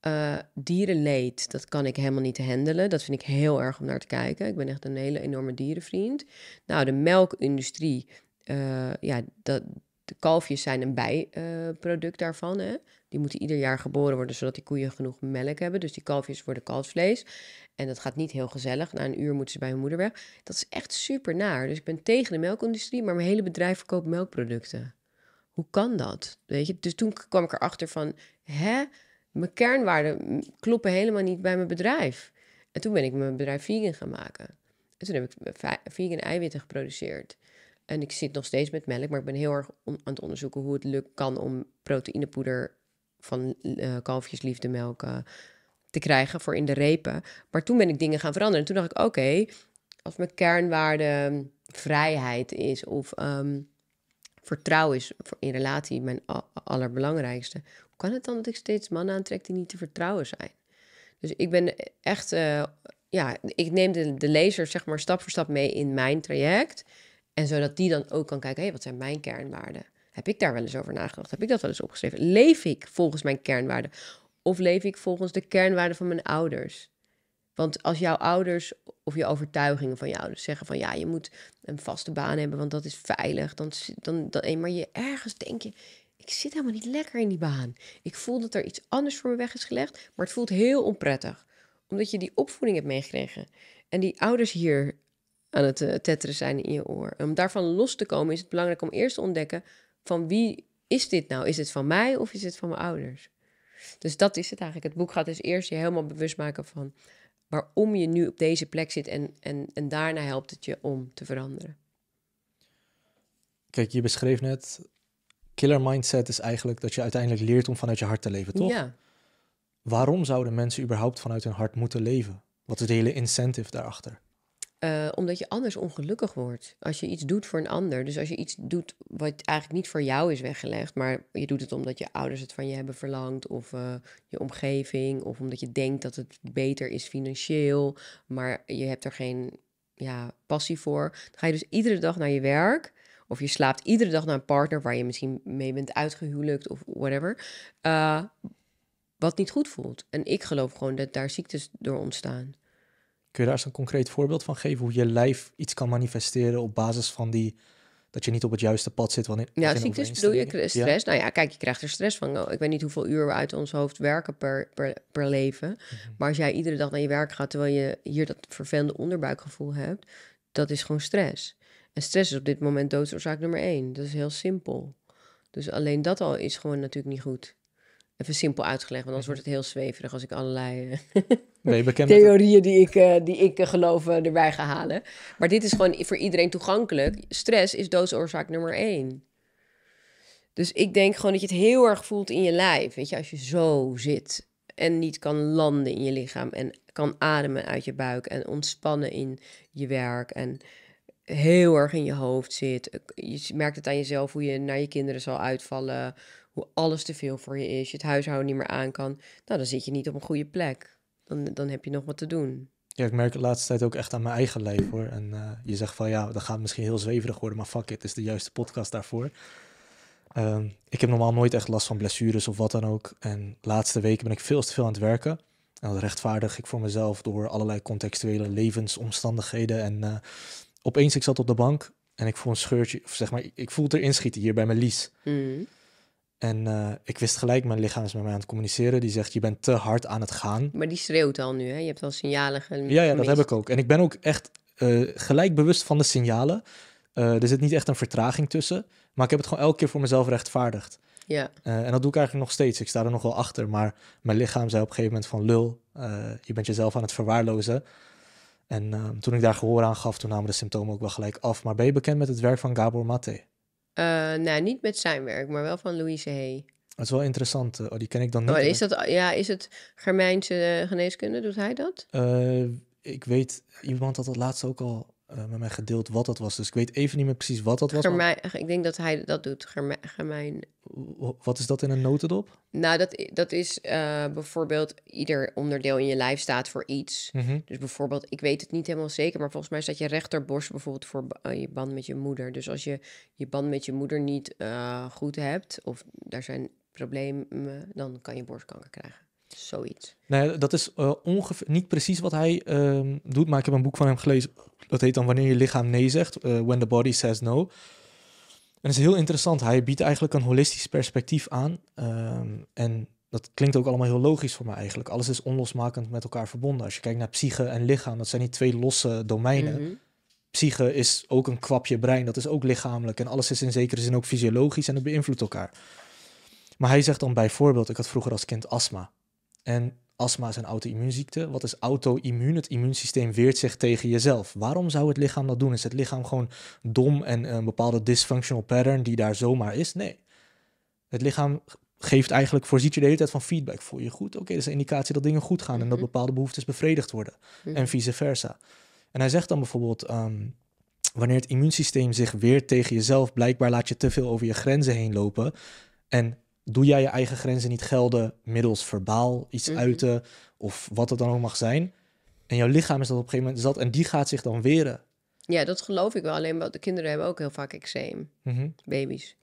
Eh, dierenleed, dat kan ik helemaal niet handelen. Dat vind ik heel erg om naar te kijken. Ik ben echt een hele enorme dierenvriend. Nou, de melkindustrie, eh, ja, dat, de kalfjes zijn een bijproduct daarvan. Hè? Die moeten ieder jaar geboren worden, zodat die koeien genoeg melk hebben. Dus die kalfjes worden kalfsvlees. En dat gaat niet heel gezellig. Na een uur moeten ze bij hun moeder weg. Dat is echt super naar. Dus ik ben tegen de melkindustrie, maar mijn hele bedrijf verkoopt melkproducten. Hoe kan dat? Weet je? Dus toen kwam ik erachter van, hè, mijn kernwaarden kloppen helemaal niet bij mijn bedrijf. En toen ben ik mijn bedrijf vegan gaan maken. En toen heb ik vegan eiwitten geproduceerd. En ik zit nog steeds met melk, maar ik ben heel erg aan het onderzoeken hoe het lukt kan om proteïnepoeder van uh, eh, kalfjesliefdemelk uh, eh, te krijgen voor in de repen. Maar toen ben ik dingen gaan veranderen. En toen dacht ik, oké, als mijn kernwaarde ehm, vrijheid is of ehm, vertrouwen is in relatie mijn allerbelangrijkste, hoe kan het dan dat ik steeds mannen aantrek die niet te vertrouwen zijn? Dus ik ben echt, eh, ja, ik neem de, de lezer zeg maar stap voor stap mee in mijn traject. En zodat die dan ook kan kijken, hé, hey, wat zijn mijn kernwaarden? Heb ik daar wel eens over nagedacht? Heb ik dat wel eens opgeschreven? Leef ik volgens mijn kernwaarden? Of leef ik volgens de kernwaarden van mijn ouders? Want als jouw ouders of je overtuigingen van je ouders zeggen van ja, je moet een vaste baan hebben, want dat is veilig. Dan, dan, dan, eh, maar je ergens denk je, ik zit helemaal niet lekker in die baan. Ik voel dat er iets anders voor me weg is gelegd, maar het voelt heel onprettig. Omdat je die opvoeding hebt meegekregen. En die ouders hier aan het uh, tetteren zijn in je oor. om daarvan los te komen is het belangrijk om eerst te ontdekken van wie is dit nou? Is het van mij of is het van mijn ouders? Dus dat is het eigenlijk. Het boek gaat dus eerst je helemaal bewust maken van waarom je nu op deze plek zit en, en, en daarna helpt het je om te veranderen. Kijk, je beschreef net, killer mindset is eigenlijk dat je uiteindelijk leert om vanuit je hart te leven, toch? Ja. Waarom zouden mensen überhaupt vanuit hun hart moeten leven? Wat is de hele incentive daarachter? Eh, omdat je anders ongelukkig wordt. Als je iets doet voor een ander. Dus als je iets doet wat eigenlijk niet voor jou is weggelegd. Maar je doet het omdat je ouders het van je hebben verlangd. Of eh, je omgeving. Of omdat je denkt dat het beter is financieel. Maar je hebt er geen ja, passie voor. Dan ga je dus iedere dag naar je werk. Of je slaapt iedere dag naar een partner waar je misschien mee bent uitgehuwelijkt of whatever. Eh, wat niet goed voelt. En ik geloof gewoon dat daar ziektes door ontstaan. Kun je daar eens een concreet voorbeeld van geven hoe je lijf iets kan manifesteren op basis van die dat je niet op het juiste pad zit wanneer Ja, ziektes bedoel je stress. Ja. Nou ja, kijk, je krijgt er stress van. ik weet niet hoeveel uur we uit ons hoofd werken per, per, per leven. Mhm. Maar als jij iedere dag naar je werk gaat terwijl je hier dat vervelende onderbuikgevoel hebt, dat is gewoon stress. En stress is op dit moment doodsoorzaak nummer één. Dat is heel simpel. Dus alleen dat al is gewoon natuurlijk niet goed. Even simpel uitgelegd, want anders mhm. wordt het heel zweverig als ik allerlei eh, theorieën die ik, eh, die ik eh, geloof erbij ga halen. Maar dit is gewoon voor iedereen toegankelijk. Stress is doodsoorzaak nummer één. Dus ik denk gewoon dat je het heel erg voelt in je lijf. Weet je, als je zo zit en niet kan landen in je lichaam en kan ademen uit je buik en ontspannen in je werk en heel erg in je hoofd zit. Je merkt het aan jezelf hoe je naar je kinderen zal uitvallen, hoe alles te veel voor je is, je het huishouden niet meer aan kan, nou dan zit je niet op een goede plek. Dan, dan heb je nog wat te doen. Ja, ik merk de laatste tijd ook echt aan mijn eigen lijf hoor. En eh, je zegt van ja, dat gaat misschien heel zweverig worden, maar fuck it, het is de juiste podcast daarvoor. Ehm, ik heb normaal nooit echt last van blessures of wat dan ook. En de laatste weken ben ik veel te veel aan het werken. En dat rechtvaardig ik voor mezelf door allerlei contextuele levensomstandigheden. En uh, opeens, ik zat op de bank en ik voel een scheurtje, of zeg maar, ik voel het erin schieten hier bij mijn lies. Mm. En eh, ik wist gelijk, mijn lichaam is met mij aan het communiceren. Die zegt, je bent te hard aan het gaan. Maar die schreeuwt al nu, hè? Je hebt al signalen Ja, ja dat heb ik ook. En ik ben ook echt eh, gelijk bewust van de signalen. Eh, er zit niet echt een vertraging tussen. Maar ik heb het gewoon elke keer voor mezelf rechtvaardigd. Ja. en dat doe ik eigenlijk nog steeds. Ik sta er nog wel achter. Maar mijn lichaam zei op een gegeven moment van... lul, je bent jezelf aan het verwaarlozen. En ehm, toen ik daar gehoor aan gaf, toen namen de symptomen ook wel gelijk af. Maar ben je bekend met het werk van Gabor Mate. Eh, nou, niet met zijn werk, maar wel van Louise Hay. Dat is wel interessant. Eh. Oh, die ken ik dan oh, niet. Oh, is, dat, ja, is het Germijnse eh, geneeskunde? Doet hij dat? ik weet, iemand had dat laatst ook al eh, met mij gedeeld wat dat was. Dus ik weet even niet meer precies wat dat was. maar... Ik denk dat hij dat doet, Germijn. Wat is dat in een notendop? Nou, dat, dat is eh, bijvoorbeeld ieder onderdeel in je lijf staat voor iets. Mhm. Dus bijvoorbeeld, ik weet het niet helemaal zeker, maar volgens mij staat je rechterborst bijvoorbeeld voor eh, je band met je moeder. Dus als je je band met je moeder niet goed hebt, of daar zijn problemen, dan kan je borstkanker krijgen. Zoiets. Nou dat is eh, niet precies wat hij ehm, doet, maar ik heb een boek van hem gelezen. Dat heet dan Wanneer je lichaam nee zegt, eh, When the Body Says No. En dat is heel interessant. Hij biedt eigenlijk een holistisch perspectief aan. Ehm, en dat klinkt ook allemaal heel logisch voor mij eigenlijk. Alles is onlosmakend met elkaar verbonden. Als je kijkt naar psyche en lichaam, dat zijn niet twee losse domeinen. Mhm. Psyche is ook een kwapje brein, dat is ook lichamelijk. En alles is in zekere zin ook fysiologisch en dat beïnvloedt elkaar. Maar hij zegt dan bijvoorbeeld, ik had vroeger als kind astma. En astma is een auto-immuunziekte. Wat is auto-immuun? Het immuunsysteem weert zich tegen jezelf. Waarom zou het lichaam dat doen? Is het lichaam gewoon dom en eh, een bepaalde dysfunctional pattern die daar zomaar is? Nee. Het lichaam geeft eigenlijk, voorziet je de hele tijd van feedback. Voel je goed? Oké, okay, dat is een indicatie dat dingen goed gaan en dat mhm. bepaalde behoeftes bevredigd worden. Mhm. En vice versa. En hij zegt dan bijvoorbeeld, ehm, wanneer het immuunsysteem zich weert tegen jezelf, blijkbaar laat je te veel over je grenzen heen lopen. En doe jij je eigen grenzen niet gelden middels verbaal, iets mhm. uiten of wat het dan ook mag zijn. En jouw lichaam is dat op een gegeven moment zat en die gaat zich dan weren. Ja, dat geloof ik wel. Alleen want de kinderen hebben ook heel vaak eczeem. Mhm. Baby's.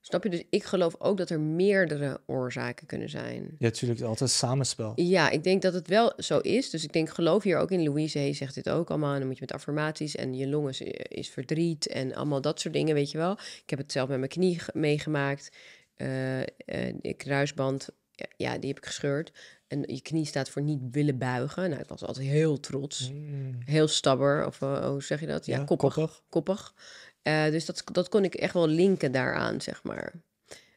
Snap je? Dus ik geloof ook dat er meerdere oorzaken kunnen zijn. Ja, natuurlijk. Altijd samenspel. Ja, ik denk dat het wel zo is. Dus ik denk, geloof hier ook in. Louise hey, zegt dit ook allemaal. En dan moet je met affirmaties en je longen is, is verdriet en allemaal dat soort dingen, weet je wel. Ik heb het zelf met mijn knie meegemaakt uh, uh, kruisband, ja, die heb ik gescheurd. En je knie staat voor niet willen buigen. Nou, ik was altijd heel trots. Mm. Heel stabber, of eh, hoe zeg je dat? Ja, koppig. Koppig. dus dat, dat kon ik echt wel linken daaraan, zeg maar.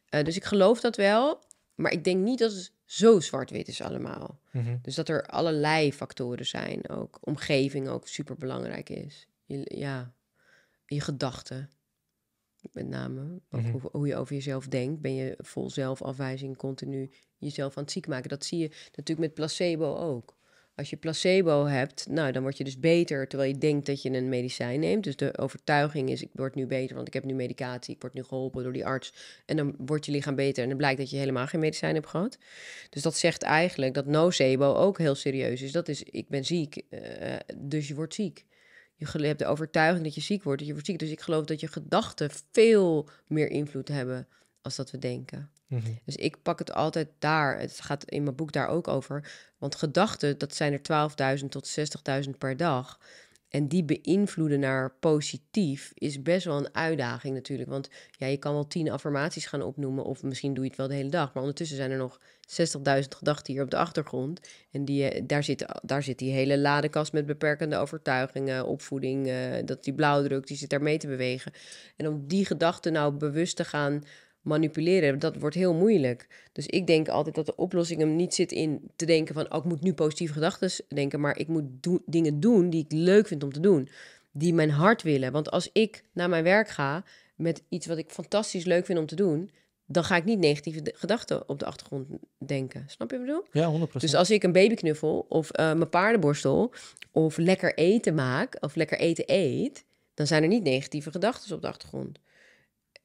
dus ik geloof dat wel. Maar ik denk niet dat het zo zwart-wit is allemaal. Mhm. Dus dat er allerlei factoren zijn ook. Omgeving ook super belangrijk is. ja, je gedachten. Met name mhm. hoe, je over jezelf denkt. Ben je vol zelfafwijzing continu jezelf aan het ziek maken? Dat zie je natuurlijk met placebo ook. Als je placebo hebt, nou, dan word je dus beter terwijl je denkt dat je een medicijn neemt. Dus de overtuiging is, ik word nu beter, want ik heb nu medicatie. Ik word nu geholpen door die arts. En dan wordt je lichaam beter en dan blijkt dat je helemaal geen medicijn hebt gehad. Dus dat zegt eigenlijk dat nocebo ook heel serieus is. Dat is, ik ben ziek, eh, dus je wordt ziek je hebt de overtuiging dat je ziek wordt, dat je wordt ziek. Dus ik geloof dat je gedachten veel meer invloed hebben als dat we denken. Mhm. Dus ik pak het altijd daar. Het gaat in mijn boek daar ook over. Want gedachten, dat zijn er 12.000 tot 60.000 per dag. En die beïnvloeden naar positief is best wel een uitdaging natuurlijk. Want ja, je kan wel tien affirmaties gaan opnoemen. Of misschien doe je het wel de hele dag. Maar ondertussen zijn er nog 60.000 gedachten hier op de achtergrond. En die, eh, daar, zit, daar zit die hele ladekast met beperkende overtuigingen, opvoeding. Eh, dat die blauwdruk, die zit daar mee te bewegen. En om die gedachten nou bewust te gaan manipuleren, dat wordt heel moeilijk. Dus ik denk altijd dat de oplossing hem niet zit in te denken van... Oh, ik moet nu positieve gedachten denken, maar ik moet dingen doen die ik leuk vind om te doen. Die mijn hart willen. Want als ik naar mijn werk ga met iets wat ik fantastisch leuk vind om te doen... dan ga ik niet negatieve gedachten op de achtergrond denken. Snap je wat ik bedoel? Ja, 100%. Dus als ik een babyknuffel of eh, mijn paardenborstel... of lekker eten maak of lekker eten eet... dan zijn er niet negatieve gedachten op de achtergrond.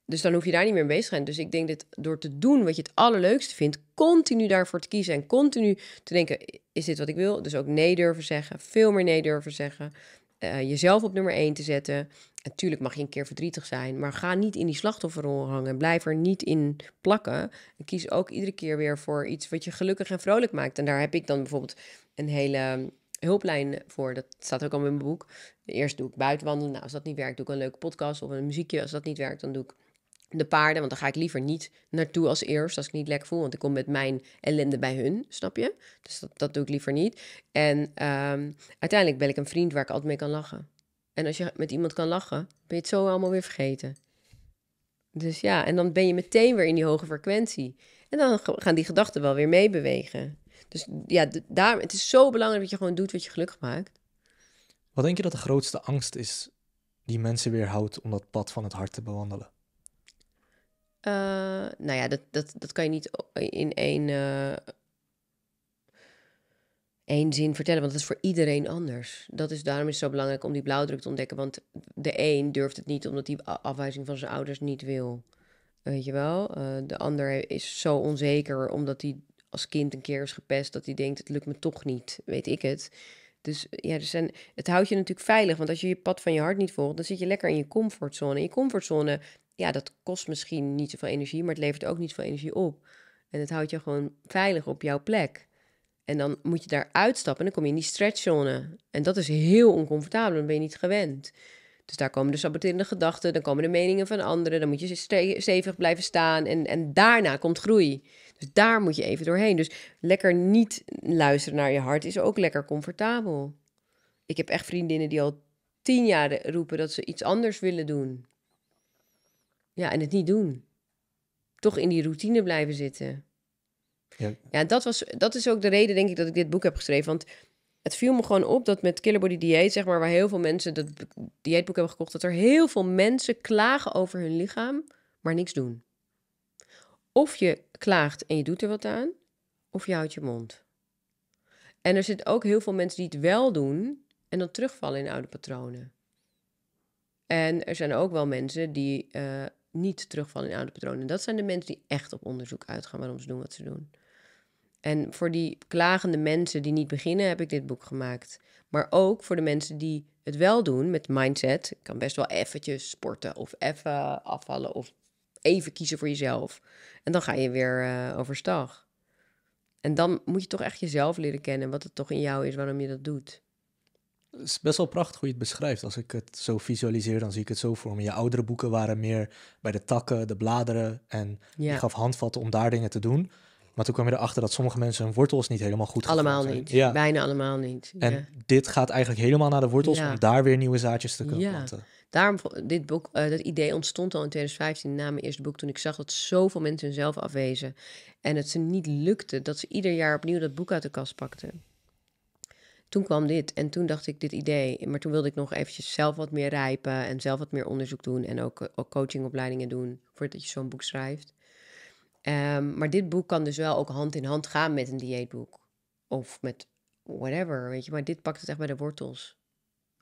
Dus dan hoef je daar niet meer mee bezig te zijn. Dus ik denk dat door te doen wat je het allerleukste vindt, continu daarvoor te kiezen en continu te denken: is dit wat ik wil? Dus ook nee durven zeggen, veel meer nee durven zeggen. Eh, jezelf op nummer één te zetten. Natuurlijk mag je een keer verdrietig zijn, maar ga niet in die slachtofferrol hangen. Blijf er niet in plakken. En kies ook iedere keer weer voor iets wat je gelukkig en vrolijk maakt. En daar heb ik dan bijvoorbeeld een hele mm, hulplijn voor. Dat staat ook al in mijn boek. Eerst doe ik buitenwandelen. Nou, als dat niet werkt, doe ik een leuke podcast of een muziekje. Als dat niet werkt, dan doe ik de paarden, want dan ga ik liever niet naartoe als eerst als ik niet lekker voel, want ik kom met mijn ellende bij hun, snap je? Dus dat, dat doe ik liever niet. En ehm, uiteindelijk ben ik een vriend waar ik altijd mee kan lachen. En als je met iemand kan lachen, ben je het zo allemaal weer vergeten. Dus ja, en dan ben je meteen weer in die hoge frequentie. En dan gaan die gedachten wel weer meebewegen. Dus ja, daar, het is zo belangrijk dat je gewoon doet wat je gelukkig maakt. Wat denk je dat de grootste angst is die mensen weerhoudt om dat pad van het hart te bewandelen? Eh, nou ja, dat, dat, dat kan je niet in één, uh, één zin vertellen, want dat is voor iedereen anders. Dat is, daarom is het zo belangrijk om die blauwdruk te ontdekken, want de een durft het niet omdat hij afwijzing van zijn ouders niet wil. Weet je wel? Eh, de ander is zo onzeker omdat hij als kind een keer is gepest dat hij denkt: het lukt me toch niet, weet ik het. Dus ja, er zijn, het houdt je natuurlijk veilig. Want als je je pad van je hart niet volgt, dan zit je lekker in je comfortzone. In je comfortzone ja, dat kost misschien niet zoveel energie, maar het levert ook niet veel energie op. En het houdt je gewoon veilig op jouw plek. En dan moet je daar uitstappen en dan kom je in die stretchzone. En dat is heel oncomfortabel, dan ben je niet gewend. Dus daar komen de saboterende gedachten, dan komen de meningen van anderen, dan moet je stevig blijven staan en, en daarna komt groei. Dus daar moet je even doorheen. Dus lekker niet luisteren naar je hart is ook lekker comfortabel. Ik heb echt vriendinnen die al tien jaar roepen dat ze iets anders willen doen. Ja, en het niet doen. Toch in die routine blijven zitten. Ja, ja dat, was, dat is ook de reden, denk ik, dat ik dit boek heb geschreven. Want het viel me gewoon op dat met Killer Body Dieet, zeg maar, waar heel veel mensen dat dieetboek hebben gekocht, dat er heel veel mensen klagen over hun lichaam, maar niks doen. Of je klaagt en je doet er wat aan, of je houdt je mond. En er zitten ook heel veel mensen die het wel doen en dan terugvallen in oude patronen. En er zijn ook wel mensen die eh, niet terugvallen in oude patronen. Dat zijn de mensen die echt op onderzoek uitgaan waarom ze doen wat ze doen. En voor die klagende mensen die niet beginnen, heb ik dit boek gemaakt. Maar ook voor de mensen die het wel doen met mindset. Ik kan best wel eventjes sporten of even afvallen of even kiezen voor jezelf. En dan ga je weer uh, overstag. En dan moet je toch echt jezelf leren kennen, wat het toch in jou is, waarom je dat doet is best wel prachtig hoe je het beschrijft. Als ik het zo visualiseer, dan zie ik het zo voor me. Je oudere boeken waren meer bij de takken, de bladeren. En ja. je gaf handvatten om daar dingen te doen. Maar toen kwam je erachter dat sommige mensen hun wortels niet helemaal goed Allemaal niet. Bijna allemaal niet. En dit gaat eigenlijk helemaal naar de wortels om daar weer nieuwe zaadjes te kunnen planten. Daarom, dit boek, eh, dat idee ontstond al in 2015 na mijn eerste boek. Toen ik zag dat zoveel mensen hunzelf afwezen. En het ze niet lukte dat ze ieder jaar opnieuw dat boek uit de kast pakten toen kwam dit en toen dacht ik dit idee. Maar toen wilde ik nog eventjes zelf wat meer rijpen en zelf wat meer onderzoek doen en ook, eh, coachingopleidingen doen voordat je zo'n boek schrijft. Ehm, maar dit boek kan dus wel ook hand in hand gaan met een dieetboek of met whatever, weet je. Maar dit pakt het echt bij de wortels.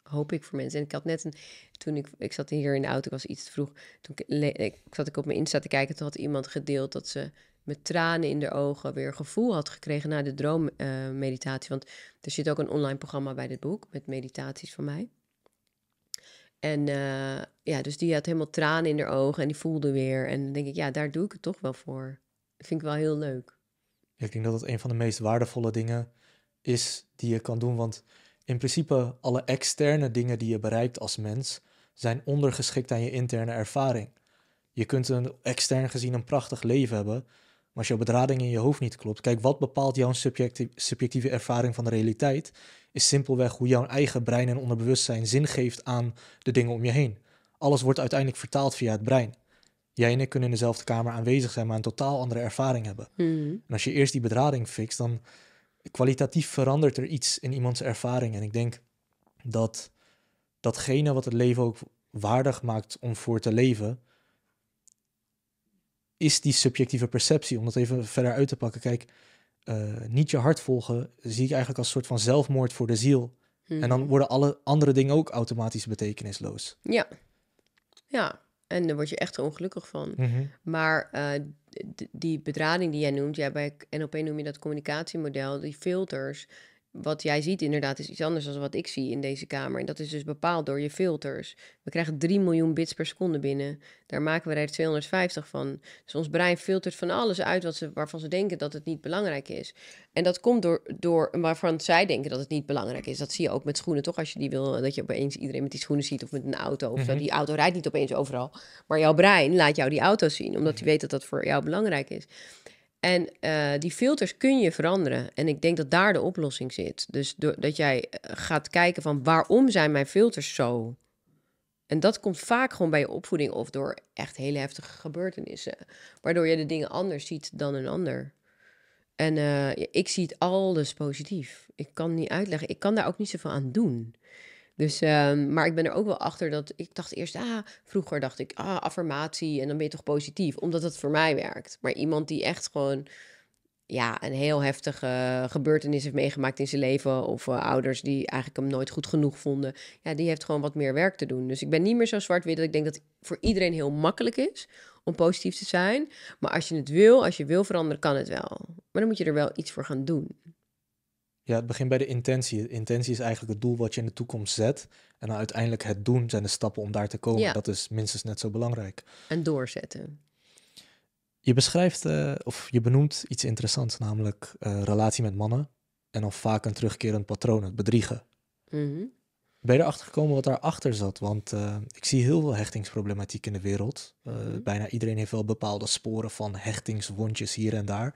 Hoop ik voor mensen. En ik had net een, toen ik, ik zat hier in de auto, ik was iets te vroeg. Toen ik, ik zat ik op mijn Insta te kijken, toen had iemand gedeeld dat ze met tranen in de ogen weer gevoel had gekregen na de droommeditatie. Uh, Want er zit ook een online programma bij dit boek met meditaties van mij. En eh, ja, dus die had helemaal tranen in de ogen en die voelde weer. En dan denk ik, ja, daar doe ik het toch wel voor. Dat vind ik wel heel leuk. ik denk dat dat een van de meest waardevolle dingen is die je kan doen. Want in principe alle externe dingen die je bereikt als mens zijn ondergeschikt aan je interne ervaring. Je kunt een extern gezien een prachtig leven hebben, als jouw bedrading in je hoofd niet klopt, kijk, wat bepaalt jouw subjectieve ervaring van de realiteit, is simpelweg hoe jouw eigen brein en onderbewustzijn zin geeft aan de dingen om je heen. Alles wordt uiteindelijk vertaald via het brein. Jij en ik kunnen in dezelfde kamer aanwezig zijn, maar een totaal andere ervaring hebben. Hmm. En als je eerst die bedrading fixt, dan kwalitatief verandert er iets in iemands ervaring. En ik denk dat datgene wat het leven ook waardig maakt om voor te leven, is die subjectieve perceptie, om dat even verder uit te pakken. Kijk, eh, niet je hart volgen zie ik eigenlijk als soort van zelfmoord voor de ziel. En dan mhm. worden alle andere dingen ook automatisch betekenisloos. Ja, ja. En daar word je echt ongelukkig van. Mhm. Maar eh, die bedrading die jij noemt, jij bij NLP noem je dat communicatiemodel, die filters wat jij ziet inderdaad is iets anders dan wat ik zie in deze kamer. En dat is dus bepaald door je filters. We krijgen 3 miljoen bits per seconde binnen. Daar maken we er 250 van. Dus ons brein filtert van alles uit wat ze, waarvan ze denken dat het niet belangrijk is. En dat komt door, door waarvan zij denken dat het niet belangrijk is. Dat zie je ook met schoenen, toch? Als je die wil, eh, dat je opeens iedereen met die schoenen ziet of met een auto. Of mm Die auto rijdt niet opeens overal. Maar jouw brein laat jou die auto zien, omdat hij mhm. weet dat dat voor jou belangrijk is. En eh, die filters kun je veranderen. En ik denk dat daar de oplossing zit. Dus dat jij eh, gaat kijken van waarom zijn mijn filters zo? En dat komt vaak gewoon bij je opvoeding of door echt hele heftige gebeurtenissen. Waardoor je de dingen anders ziet dan een ander. En eh, ik zie het alles positief. Ik kan niet uitleggen. Ik kan daar ook niet zoveel aan doen. Dus, ehm, maar ik ben er ook wel achter dat ik dacht eerst, ah, vroeger dacht ik, ah, affirmatie en dan ben je toch positief, omdat dat voor mij werkt. Maar iemand die echt gewoon, ja, een heel heftige gebeurtenis heeft meegemaakt in zijn leven, of eh, ouders die eigenlijk hem nooit goed genoeg vonden, ja, die heeft gewoon wat meer werk te doen. Dus ik ben niet meer zo zwart-wit dat ik denk dat het voor iedereen heel makkelijk is om positief te zijn. Maar als je het wil, als je wil veranderen, kan het wel. Maar dan moet je er wel iets voor gaan doen. Ja, het begint bij de intentie. Intentie is eigenlijk het doel wat je in de toekomst zet. En dan uiteindelijk het doen zijn de stappen om daar te komen. Dat is minstens net zo belangrijk. En doorzetten. Je beschrijft eh, of je benoemt iets interessants, namelijk eh, relatie met mannen. En dan vaak een terugkerend patroon, het bedriegen. Mhm. Ben je erachter gekomen wat daarachter zat? Want eh, ik zie heel veel hechtingsproblematiek in de wereld. Mhm. Bijna iedereen heeft wel bepaalde sporen van hechtingswondjes hier en daar.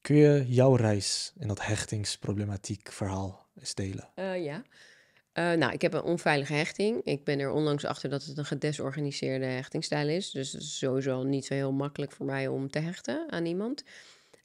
Kun je jouw reis in dat hechtingsproblematiek verhaal eens delen? Eh, ja. Eh, nou, ik heb een onveilige hechting. Ik ben er onlangs achter dat het een gedesorganiseerde hechtingstijl is. Dus het is sowieso niet zo heel makkelijk voor mij om te hechten aan iemand.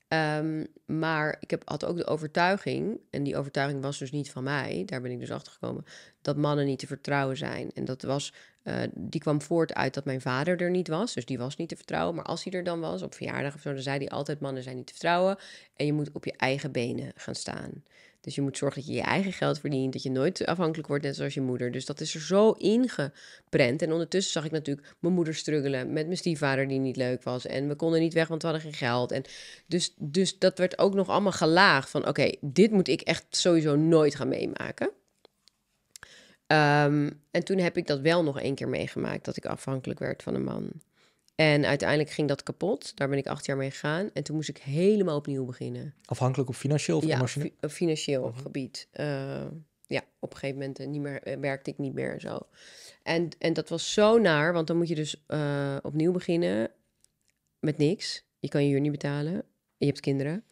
Ehm, maar ik heb, had ook de overtuiging, en die overtuiging was dus niet van mij, daar ben ik dus achter gekomen, dat mannen niet te vertrouwen zijn. En dat was eh, die kwam voort uit dat mijn vader er niet was. Dus die was niet te vertrouwen. Maar als hij er dan was, op verjaardag of zo, dan zei hij altijd: mannen zijn niet te vertrouwen. En je moet op je eigen benen gaan staan. Dus je moet zorgen dat je je eigen geld verdient. Dat je nooit afhankelijk wordt, net zoals je moeder. Dus dat is er zo ingeprent. En ondertussen zag ik natuurlijk mijn moeder struggelen met mijn stiefvader, die niet leuk was. En we konden niet weg, want we hadden geen geld. En dus, dus dat werd ook nog allemaal gelaagd van: oké, dit moet ik echt sowieso nooit gaan meemaken. Ehm, en toen heb ik dat wel nog één keer meegemaakt, dat ik afhankelijk werd van een man. En uiteindelijk ging dat kapot. Daar ben ik acht jaar mee gegaan. En toen moest ik helemaal opnieuw beginnen. Afhankelijk op financieel of ja, financieel gebied. Ehm, ja, op een gegeven moment eh, niet meer, eh, werkte ik niet meer en zo. En, en dat was zo naar, want dan moet je dus eh, opnieuw beginnen met niks. Je kan je huur niet betalen. Je hebt kinderen.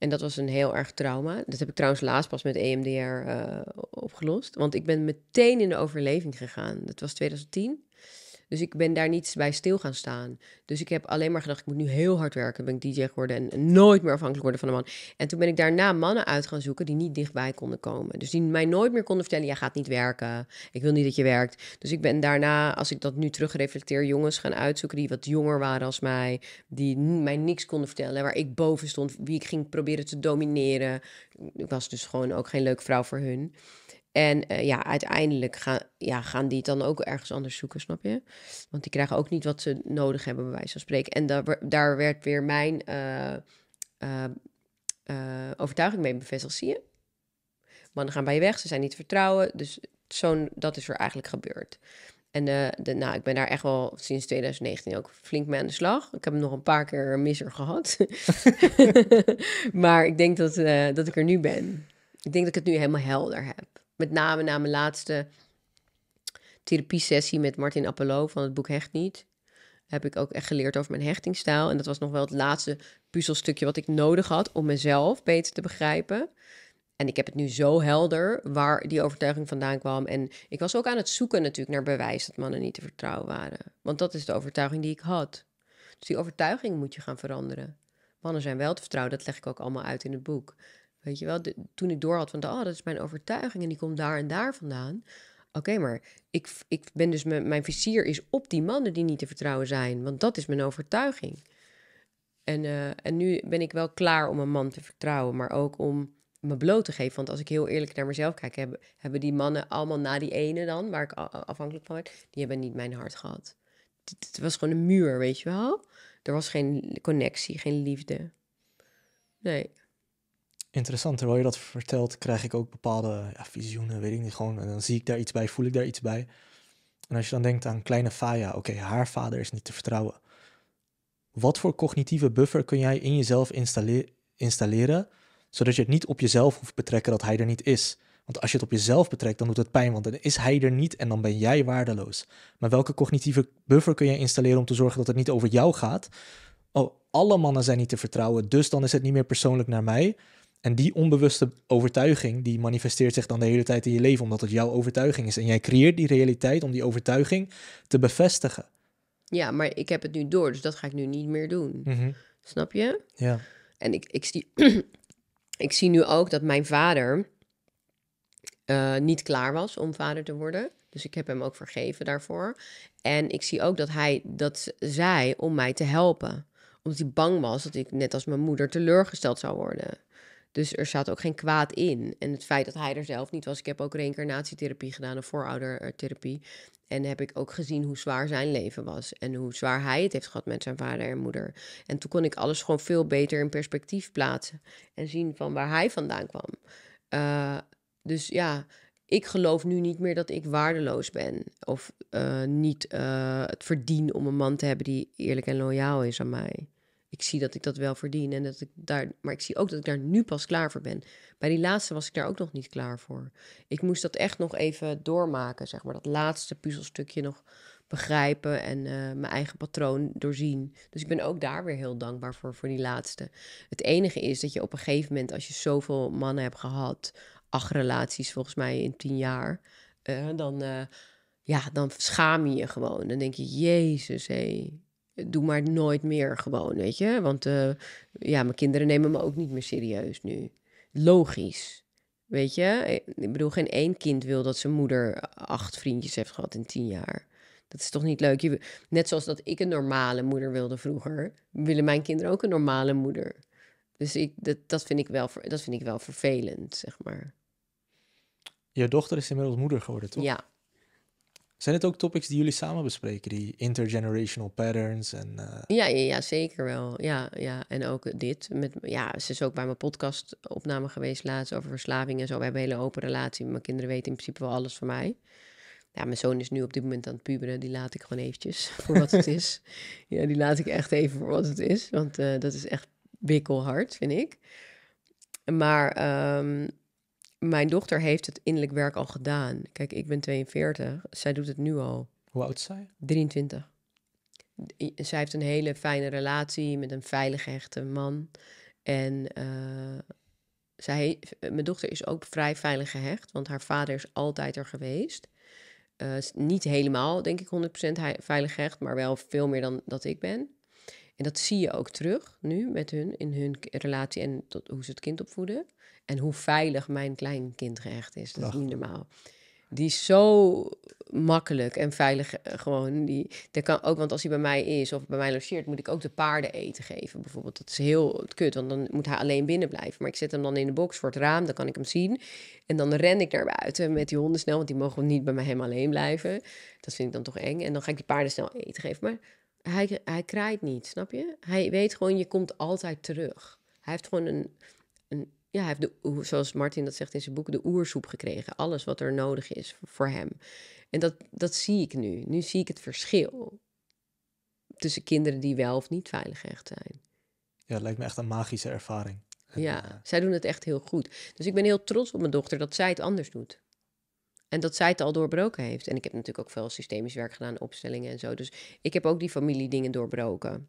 En dat was een heel erg trauma. Dat heb ik trouwens laatst pas met EMDR eh, opgelost. Want ik ben meteen in de overleving gegaan. Dat was 2010. Dus ik ben daar niet bij stil gaan staan. Dus ik heb alleen maar gedacht, ik moet nu heel hard werken. ben ik DJ geworden en nooit meer afhankelijk worden van een man. En toen ben ik daarna mannen uit gaan zoeken die niet dichtbij konden komen. Dus die mij nooit meer konden vertellen, jij gaat niet werken. Ik wil niet dat je werkt. Dus ik ben daarna, als ik dat nu terugreflecteer, jongens gaan uitzoeken die wat jonger waren als mij. Die mij niks konden vertellen, waar ik boven stond, wie ik ging proberen te domineren. Ik was dus gewoon ook geen leuke vrouw voor hun. En eh, ja, uiteindelijk gaan, ja, gaan die het dan ook ergens anders zoeken, snap je? Want die krijgen ook niet wat ze nodig hebben, bij wijze van spreken. En daar, daar werd weer mijn eh, eh, overtuiging mee bevestigd, zie je? Mannen gaan bij je weg, ze zijn niet te vertrouwen. Dus zo'n, dat is er eigenlijk gebeurd. En de, nou, ik ben daar echt wel sinds 2019 ook flink mee aan de slag. Ik heb hem nog een paar keer misser gehad. maar ik denk dat, dat ik er nu ben. Ik denk dat ik het nu helemaal helder heb. Met name na mijn laatste therapie sessie met Martin Appelo van het boek Hecht Niet. Heb ik ook echt geleerd over mijn hechtingstijl. En dat was nog wel het laatste puzzelstukje wat ik nodig had om mezelf beter te begrijpen. En ik heb het nu zo helder waar die overtuiging vandaan kwam. En ik was ook aan het zoeken natuurlijk naar bewijs dat mannen niet te vertrouwen waren. Want dat is de overtuiging die ik had. Dus die overtuiging moet je gaan veranderen. Mannen zijn wel te vertrouwen, dat leg ik ook allemaal uit in het boek. Weet je wel, toen ik door had van, oh, dat is mijn overtuiging en die komt daar en daar vandaan. Oké, maar ik, ik ben dus, mijn, vizier is op die mannen die niet te vertrouwen zijn, want dat is mijn overtuiging. En, eh, en nu ben ik wel klaar om een man te vertrouwen, maar ook om me bloot te geven. Want als ik heel eerlijk naar mezelf kijk, hebben, hebben die mannen allemaal na die ene dan, waar ik afhankelijk van werd, die hebben niet mijn hart gehad. Het was gewoon een muur, weet je wel. Er was geen connectie, geen liefde. Nee interessant. Terwijl je dat vertelt, krijg ik ook bepaalde ja, visioenen, weet ik niet. Gewoon, en dan zie ik daar iets bij, voel ik daar iets bij. En als je dan denkt aan kleine Faya, oké, haar vader is niet te vertrouwen. Wat voor cognitieve buffer kun jij in jezelf installeren, zodat je het niet op jezelf hoeft betrekken dat hij er niet is? Want als je het op jezelf betrekt, dan doet het pijn, want dan is hij er niet en dan ben jij waardeloos. Maar welke cognitieve buffer kun jij installeren om te zorgen dat het niet over jou gaat? Oh, alle mannen zijn niet te vertrouwen, dus dan is het niet meer persoonlijk naar mij. En die onbewuste overtuiging, die manifesteert zich dan de hele tijd in je leven, omdat het jouw overtuiging is. En jij creëert die realiteit om die overtuiging te bevestigen. Ja, maar ik heb het nu door, dus dat ga ik nu niet meer doen. Mhm. Snap je? Ja. En ik, ik, zie, ik zie nu ook dat mijn vader eh, niet klaar was om vader te worden. Dus ik heb hem ook vergeven daarvoor. En ik zie ook dat hij dat zei om mij te helpen. Omdat hij bang was dat ik net als mijn moeder teleurgesteld zou worden. Dus er zat ook geen kwaad in. En het feit dat hij er zelf niet was. Ik heb ook reïncarnatietherapie gedaan, een vooroudertherapie. En heb ik ook gezien hoe zwaar zijn leven was. En hoe zwaar hij het heeft gehad met zijn vader en moeder. En toen kon ik alles gewoon veel beter in perspectief plaatsen. En zien van waar hij vandaan kwam. Eh, dus ja, ik geloof nu niet meer dat ik waardeloos ben. Of eh, niet eh, het verdien om een man te hebben die eerlijk en loyaal is aan mij ik zie dat ik dat wel verdien en dat ik daar, maar ik zie ook dat ik daar nu pas klaar voor ben. Bij die laatste was ik daar ook nog niet klaar voor. Ik moest dat echt nog even doormaken, zeg maar, dat laatste puzzelstukje nog begrijpen en eh, mijn eigen patroon doorzien. Dus ik ben ook daar weer heel dankbaar voor, voor die laatste. Het enige is dat je op een gegeven moment, als je zoveel mannen hebt gehad, acht relaties volgens mij in tien jaar, eh, dan, eh, ja, dan schaam je je gewoon. Dan denk je, jezus, hé, doe maar nooit meer gewoon, weet je. Want eh, ja, mijn kinderen nemen me ook niet meer serieus nu. Logisch, weet je. Ik bedoel, geen één kind wil dat zijn moeder acht vriendjes heeft gehad in tien jaar. Dat is toch niet leuk? Je, net zoals dat ik een normale moeder wilde vroeger, willen mijn kinderen ook een normale moeder. Dus ik, dat, dat, vind ik wel, dat vind ik wel vervelend, zeg maar. Jouw dochter is inmiddels moeder geworden, toch? Ja, zijn het ook topics die jullie samen bespreken, die intergenerational patterns? En, eh, ja, ja, ja, zeker wel. Ja, ja. En ook dit. Met, ja, ze is ook bij mijn podcast podcastopname geweest laatst over verslaving en zo. We hebben een hele open relatie. Mijn kinderen weten in principe wel alles van mij. Ja, mijn zoon is nu op dit moment aan het puberen. Die laat ik gewoon eventjes voor wat het is. Ja, die laat ik echt even voor wat het is. Want eh, dat is echt wikkelhard, vind ik. Maar ehm, mijn dochter heeft het innerlijk werk al gedaan. Kijk, ik ben 42. Zij doet het nu al. Hoe oud is zij? 23. Zij heeft een hele fijne relatie met een veilig hechte man. En eh, zij, mijn dochter is ook vrij veilig gehecht, want haar vader is altijd er geweest. Eh, niet helemaal, denk ik, 100% veilig gehecht, maar wel veel meer dan dat ik ben. En dat zie je ook terug nu met hun in hun relatie en tot hoe ze het kind opvoeden. En hoe veilig mijn kleinkind gehecht is. Dat is niet normaal. Die is zo makkelijk en veilig eh, gewoon. Die, dat kan ook, want als hij bij mij is of bij mij logeert, moet ik ook de paarden eten geven. Bijvoorbeeld, dat is heel kut, want dan moet hij alleen binnen blijven. Maar ik zet hem dan in de box voor het raam, dan kan ik hem zien. En dan ren ik naar buiten met die honden snel, want die mogen niet bij mij helemaal alleen blijven. Dat vind ik dan toch eng. En dan ga ik die paarden snel eten geven. Maar hij, hij niet, snap je? Hij weet gewoon, je komt altijd terug. Hij heeft gewoon een, een ja, hij heeft, de, zoals Martin dat zegt in zijn boek, de oersoep gekregen. Alles wat er nodig is voor hem. En dat, dat zie ik nu. Nu zie ik het verschil tussen kinderen die wel of niet veilig echt zijn. Ja, het lijkt me echt een magische ervaring. Ja, eh, zij doen het echt heel goed. Dus ik ben heel trots op mijn dochter dat zij het anders doet. En dat zij het al doorbroken heeft. En ik heb natuurlijk ook veel systemisch werk gedaan, opstellingen en zo. Dus ik heb ook die familiedingen doorbroken.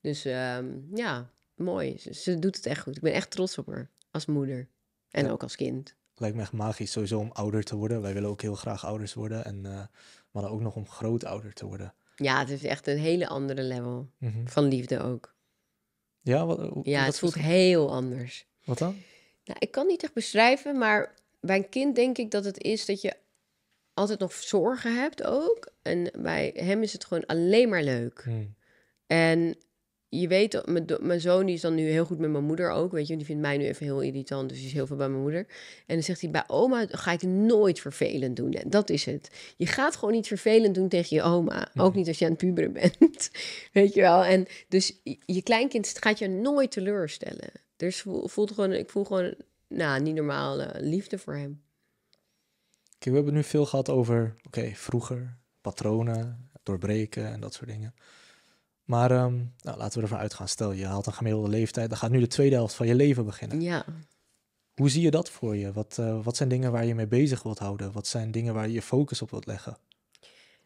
Dus ehm, ja, mooi. Ze, doet het echt goed. Ik ben echt trots op haar. Als moeder. En ook als kind. Lijkt me echt magisch sowieso om ouder te worden. Wij willen ook heel graag ouders worden. En uh, eh, maar ook nog om grootouder te worden. Ja, het is echt een hele andere level. Mhm. Van liefde ook. Ja, ja het voelt heel anders. Wat dan? Nou, ik kan niet echt beschrijven, maar bij een kind denk ik dat het is dat je altijd nog zorgen hebt ook. En bij hem is het gewoon alleen maar leuk. Hmm. En je weet, mijn, mijn zoon die is dan nu heel goed met mijn moeder ook. Weet je, die vindt mij nu even heel irritant. Dus die is heel veel bij mijn moeder. En dan zegt hij: Bij oma ga ik nooit vervelend doen. En dat is het. Je gaat gewoon niet vervelend doen tegen je oma. Hmm. Ook niet als je aan het puberen bent. weet je wel. En dus je kleinkind gaat je nooit teleurstellen. Dus voelt gewoon, ik voel gewoon nou, niet normale eh, liefde voor hem. Kijk, we hebben nu veel gehad over, oké, vroeger, patronen, doorbreken en dat soort dingen. Maar ehm, nou, laten we ervan uitgaan, stel je haalt een gemiddelde leeftijd, dan gaat nu de tweede helft van je leven beginnen. Ja. Hoe zie je dat voor je? Wat, eh, wat zijn dingen waar je mee bezig wilt houden? Wat zijn dingen waar je je focus op wilt leggen?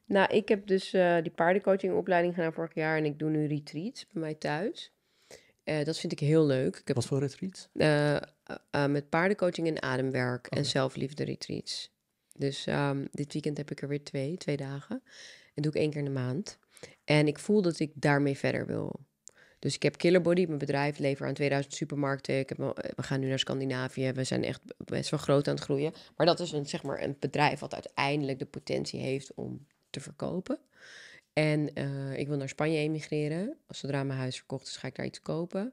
Nou, ik heb dus uh, die paardencoachingopleiding gedaan vorig jaar en ik doe nu retreats bij mij thuis. dat vind ik heel leuk. Ik heb, Wat voor retreats? Eh, eh, met paardencoaching en ademwerk en zelfliefde retreats. Dus ehm, dit weekend heb ik er weer twee, twee dagen. En doe ik één keer in de maand. En ik voel dat ik daarmee verder wil. Dus ik heb Killerbody, mijn bedrijf, lever aan 2000 supermarkten. Ik heb, eh, we gaan nu naar Scandinavië. We zijn echt best wel groot aan het groeien. Maar dat is een, zeg maar een bedrijf wat uiteindelijk de potentie heeft om te verkopen. En ik wil naar Spanje emigreren. Zodra mijn huis verkocht is, ga ik daar iets kopen.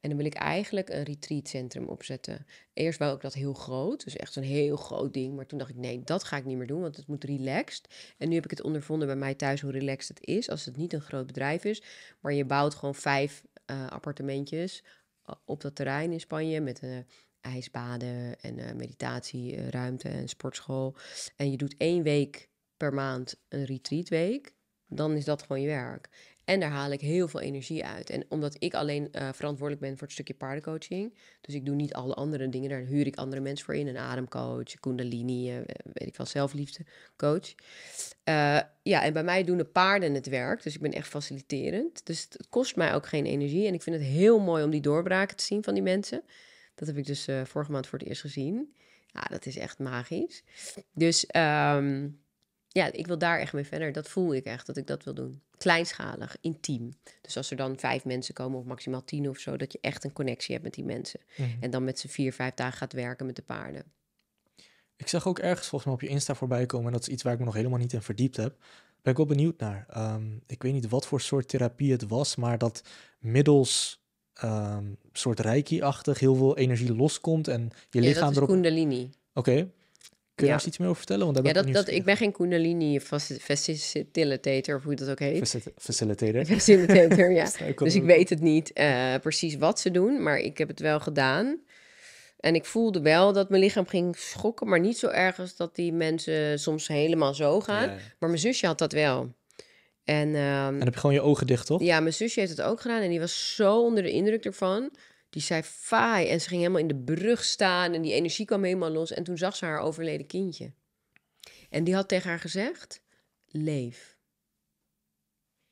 En dan wil ik eigenlijk een retreatcentrum opzetten. Eerst wou ik dat heel groot, dus echt zo'n heel groot ding. Maar toen dacht ik, nee, dat ga ik niet meer doen, want het moet relaxed. En nu heb ik het ondervonden bij mij thuis hoe relaxed het is. Als het niet een groot bedrijf is, maar je bouwt gewoon vijf eh, appartementjes eh, op dat terrein in Spanje met een... Eh, ijsbaden en meditatieruimte en sportschool. En je doet één week per maand een retreatweek. Dan is dat gewoon je werk. En daar haal ik heel veel energie uit. En omdat ik alleen eh, verantwoordelijk ben voor het stukje paardencoaching, dus ik doe niet alle andere dingen, daar huur ik andere mensen voor in. Een ademcoach, kundalini, eh, weet ik wel, zelfliefdecoach. Uh, eh, ja, en bij mij doen de paarden het werk, dus ik ben echt faciliterend. Dus het kost mij ook geen energie. En ik vind het heel mooi om die doorbraken te zien van die mensen. Dat heb ik dus vorige maand voor het eerst gezien. Ja, dat is echt magisch. Dus... Ehm, ja, ik wil daar echt mee verder. Dat voel ik echt, dat ik dat wil doen. Kleinschalig, intiem. Dus als er dan vijf mensen komen, of maximaal tien of zo, dat je echt een connectie hebt met die mensen. Mhm. En dan met z'n vier, vijf dagen gaat werken met de paarden. Ik zag ook ergens volgens mij op je Insta voorbij komen, en dat is iets waar ik me nog helemaal niet in verdiept heb. Ben ik wel benieuwd naar. Ehm, ik weet niet wat voor soort therapie het was, maar dat middels ehm, soort reiki-achtig heel veel energie loskomt en je lichaam dat is erop. Kundalini. Oké. Kun je daar iets meer over vertellen? Want ja, dat, ik, dat, ik ben geen Kundalini facilitator, of hoe dat ook heet. Facilitator. Facilitator, ja. Dus ik weet het niet eh, precies wat ze doen, maar ik heb het wel gedaan. En ik voelde wel dat mijn lichaam ging schokken, maar niet zo erg als dat die mensen soms helemaal zo gaan. Maar mijn zusje had dat wel. En, ehm, en heb je gewoon je ogen dicht, toch? Ja, mijn zusje heeft het ook gedaan en die was zo onder de indruk ervan. Die zei faai en ze ging helemaal in de brug staan en die energie kwam helemaal los. En toen zag ze haar overleden kindje. En die had tegen haar gezegd, leef.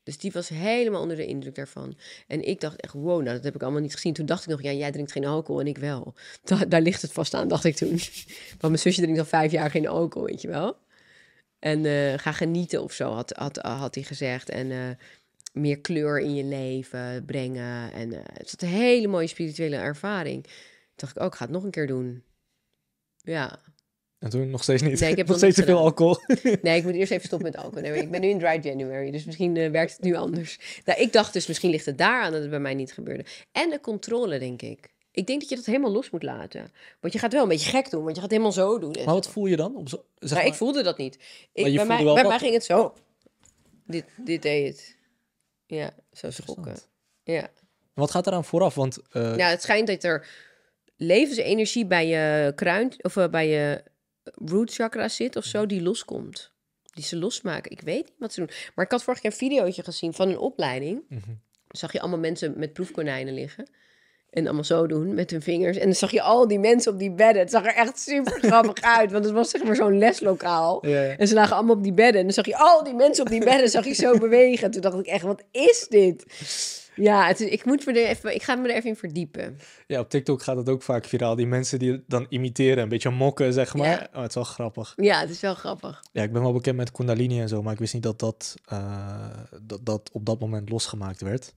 Dus die was helemaal onder de indruk daarvan. En ik dacht echt, wow, nou, dat heb ik allemaal niet gezien. Toen dacht ik nog, ja, jij drinkt geen alcohol en ik wel. daar ligt het vast aan, dacht ik toen. Want mijn zusje drinkt al vijf jaar geen alcohol, weet je wel. En eh, ga genieten of zo, had, had, had hij gezegd. En eh, meer kleur in je leven brengen. En eh, het is een hele mooie spirituele ervaring. Toen dacht ik ook, oh, ga het nog een keer doen. Ja. En toen nog steeds niet. Nee, ik heb nog steeds te veel alcohol. Nee, ik moet eerst even stoppen met alcohol. Nee, ik ben nu in dry January, dus misschien eh, werkt het nu anders. Nou, ik dacht dus, misschien ligt het daaraan dat het bij mij niet gebeurde. En de controle, denk ik. Ik denk dat je dat helemaal los moet laten. Want je gaat wel een beetje gek doen, want je gaat helemaal zo doen. maar wat voel je dan? zeg nou, maar, ik voelde dat niet. Ik, bij mij, bij mij, ging het zo. Dit, dit deed het. Ja, zo schokken. Ja. Wat gaat aan vooraf? Want, uh... het schijnt dat er levensenergie bij je kruin of eh, bij je root chakra zit of zo, die loskomt. Die ze losmaken. Ik weet niet wat ze doen. Maar ik had vorig keer een videootje gezien van een opleiding. Mhm. Zag je allemaal mensen met proefkonijnen liggen. En allemaal zo doen met hun vingers. En dan zag je al die mensen op die bedden. Het zag er echt super grappig uit. Want het was zeg maar zo'n leslokaal. En ze lagen allemaal op die bedden. En dan zag je al die mensen op die bedden. zag je zo bewegen. Toen dacht ik echt, wat is dit? Ja, het ik, moet me er even, ik ga me er even in verdiepen. Ja, op TikTok gaat dat ook vaak viraal. Die mensen die dan imiteren, een beetje mokken, zeg maar. Oh, het is wel grappig. Ja, het is wel grappig. Ja, ik ben wel bekend met Kundalini en zo, maar ik wist niet dat dat, eh, dat, dat op dat moment losgemaakt werd.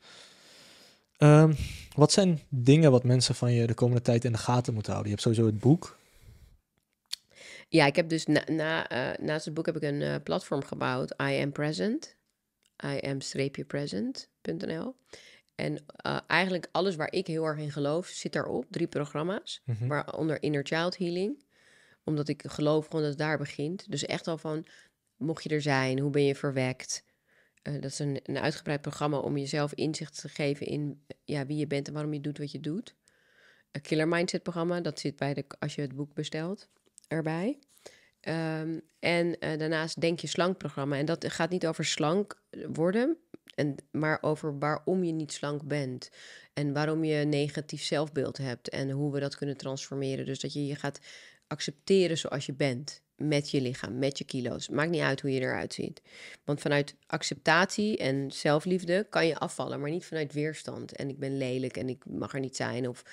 Ehm, wat zijn dingen wat mensen van je de komende tijd in de gaten moeten houden? Je hebt sowieso het boek. Ja, ik heb dus na, na eh, naast het boek heb ik een eh, platform gebouwd, I am present. I am-present.nl. En eh, eigenlijk alles waar ik heel erg in geloof zit daarop. Drie programma's, mm waaronder Inner Child Healing. Omdat ik geloof gewoon dat het daar begint. Dus echt al van, mocht je er zijn, hoe ben je verwekt? Eh, dat is een, uitgebreid programma om jezelf inzicht te geven in ja, wie je bent en waarom je doet wat je doet. Een Killer Mindset programma, dat zit bij de, als je het boek bestelt erbij. Ehm, en eh, daarnaast Denk je Slank programma. En dat gaat niet over slank worden, en, maar over waarom je niet slank bent. En waarom je negatief zelfbeeld hebt en hoe we dat kunnen transformeren. Dus dat je je gaat accepteren zoals je bent met je lichaam, met je kilo's. Maakt niet uit hoe je eruit ziet. Want vanuit acceptatie en zelfliefde kan je afvallen, maar niet vanuit weerstand. En ik ben lelijk en ik mag er niet zijn of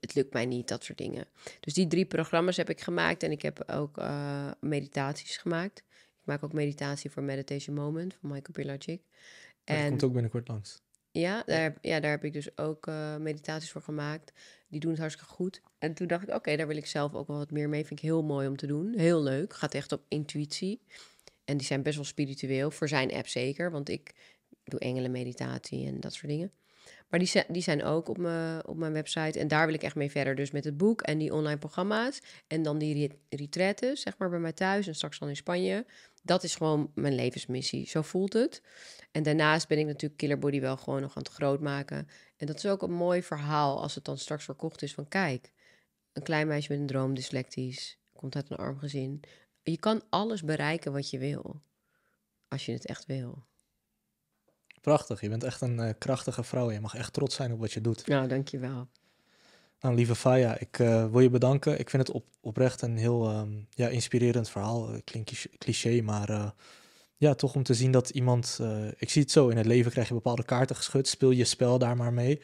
het lukt mij niet, dat soort dingen. Dus die drie programma's heb ik gemaakt en ik heb ook eh, meditaties gemaakt. Ik maak ook meditatie voor Meditation Moment van Michael Pilarczyk. En dat komt ook binnenkort langs. Ja, daar, ja, daar heb ik dus ook eh, meditaties voor gemaakt. Die doen het hartstikke goed. En toen dacht ik, oké, daar wil ik zelf ook wel wat meer mee. Vind ik heel mooi om te doen. Heel leuk. Gaat echt op intuïtie. En die zijn best wel spiritueel. Voor zijn app zeker. Want ik doe engelenmeditatie en dat soort dingen. Maar die, die zijn ook op, me, op mijn website. En daar wil ik echt mee verder. Dus met het boek en die online programma's. En dan die retretes, zeg maar, bij mij thuis. En straks dan in Spanje dat is gewoon mijn levensmissie. Zo voelt het. En daarnaast ben ik natuurlijk Killer Body wel gewoon nog aan het grootmaken. En dat is ook een mooi verhaal als het dan straks verkocht is van kijk, een klein meisje met een droom dyslectisch, komt uit een arm gezin. Je kan alles bereiken wat je wil, als je het echt wil. Prachtig, je bent echt een eh, krachtige vrouw. Je mag echt trots zijn op wat je doet. Nou, dankjewel. Nou, lieve Faya, ik eh, wil je bedanken. Ik vind het op, oprecht een heel ehm, ja, inspirerend verhaal. Eh, klinkt cliché, maar eh, ja, toch om te zien dat iemand. ik zie het zo: in het leven krijg je bepaalde kaarten geschud. Speel je spel daar maar mee.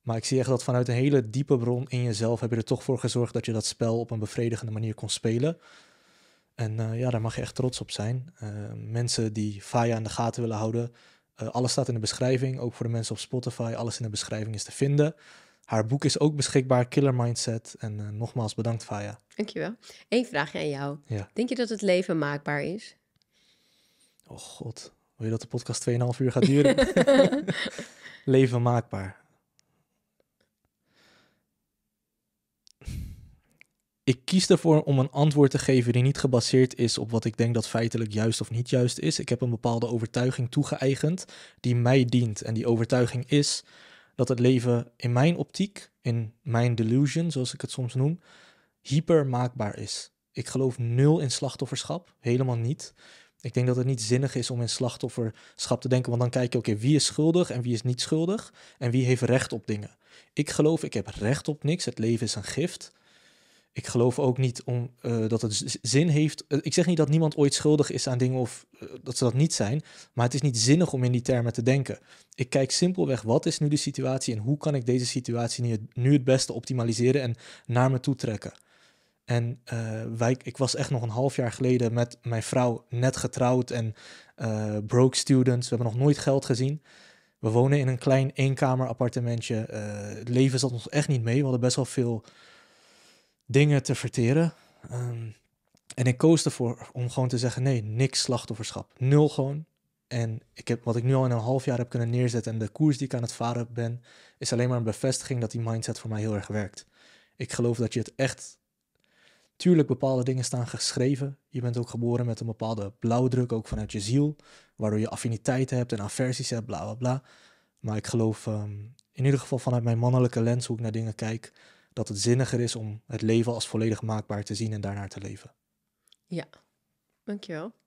Maar ik zie echt dat vanuit een hele diepe bron in jezelf heb je er toch voor gezorgd dat je dat spel op een bevredigende manier kon spelen. En ja, daar mag je echt trots op zijn. mensen die Faya in de gaten willen houden, alles staat in de beschrijving. Ook voor de mensen op Spotify, alles in de beschrijving is te vinden. Haar boek is ook beschikbaar, Killer Mindset. En eh, nogmaals bedankt, Faya. Dankjewel. Eén vraagje aan jou. Denk je dat het leven maakbaar is? Oh god, wil je dat de podcast 2,5 uur gaat duren? leven maakbaar. Ik kies ervoor om een antwoord te geven die niet gebaseerd is op wat ik denk dat feitelijk juist of niet juist is. Ik heb een bepaalde overtuiging toegeëigend die mij dient. En die overtuiging is dat het leven in mijn optiek, in mijn delusion, zoals ik het soms noem, hyper maakbaar is. Ik geloof nul in slachtofferschap, helemaal niet. Ik denk dat het niet zinnig is om in slachtofferschap te denken, want dan kijk je, oké, okay, wie is schuldig en wie is niet schuldig en wie heeft recht op dingen. Ik geloof, ik heb recht op niks, het leven is een gift ik geloof ook niet om, eh, dat het zin heeft. Eh, ik zeg niet dat niemand ooit schuldig is aan dingen of eh, dat ze dat niet zijn, maar het is niet zinnig om in die termen te denken. Ik kijk simpelweg wat is nu de situatie en hoe kan ik deze situatie nu het, beste optimaliseren en naar me toe trekken. En wij, ik was echt nog een half jaar geleden met mijn vrouw net getrouwd en broke students. We hebben nog nooit geld gezien. We wonen in een klein eenkamer appartementje. het leven zat ons echt niet mee. We hadden best wel veel dingen te verteren. Ehm, en ik koos ervoor om gewoon te zeggen: nee, niks slachtofferschap. Nul gewoon. En ik heb, wat ik nu al in een half jaar heb kunnen neerzetten en de koers die ik aan het varen ben, is alleen maar een bevestiging dat die mindset voor mij heel erg werkt. Ik geloof dat je het echt. Tuurlijk, bepaalde dingen staan geschreven. Je bent ook geboren met een bepaalde blauwdruk, ook vanuit je ziel, waardoor je affiniteiten hebt en aversies hebt, bla bla bla. Maar ik geloof ehm, in ieder geval vanuit mijn mannelijke lens, hoe ik naar dingen kijk, dat het zinniger is om het leven als volledig maakbaar te zien en daarnaar te leven. Ja, dankjewel.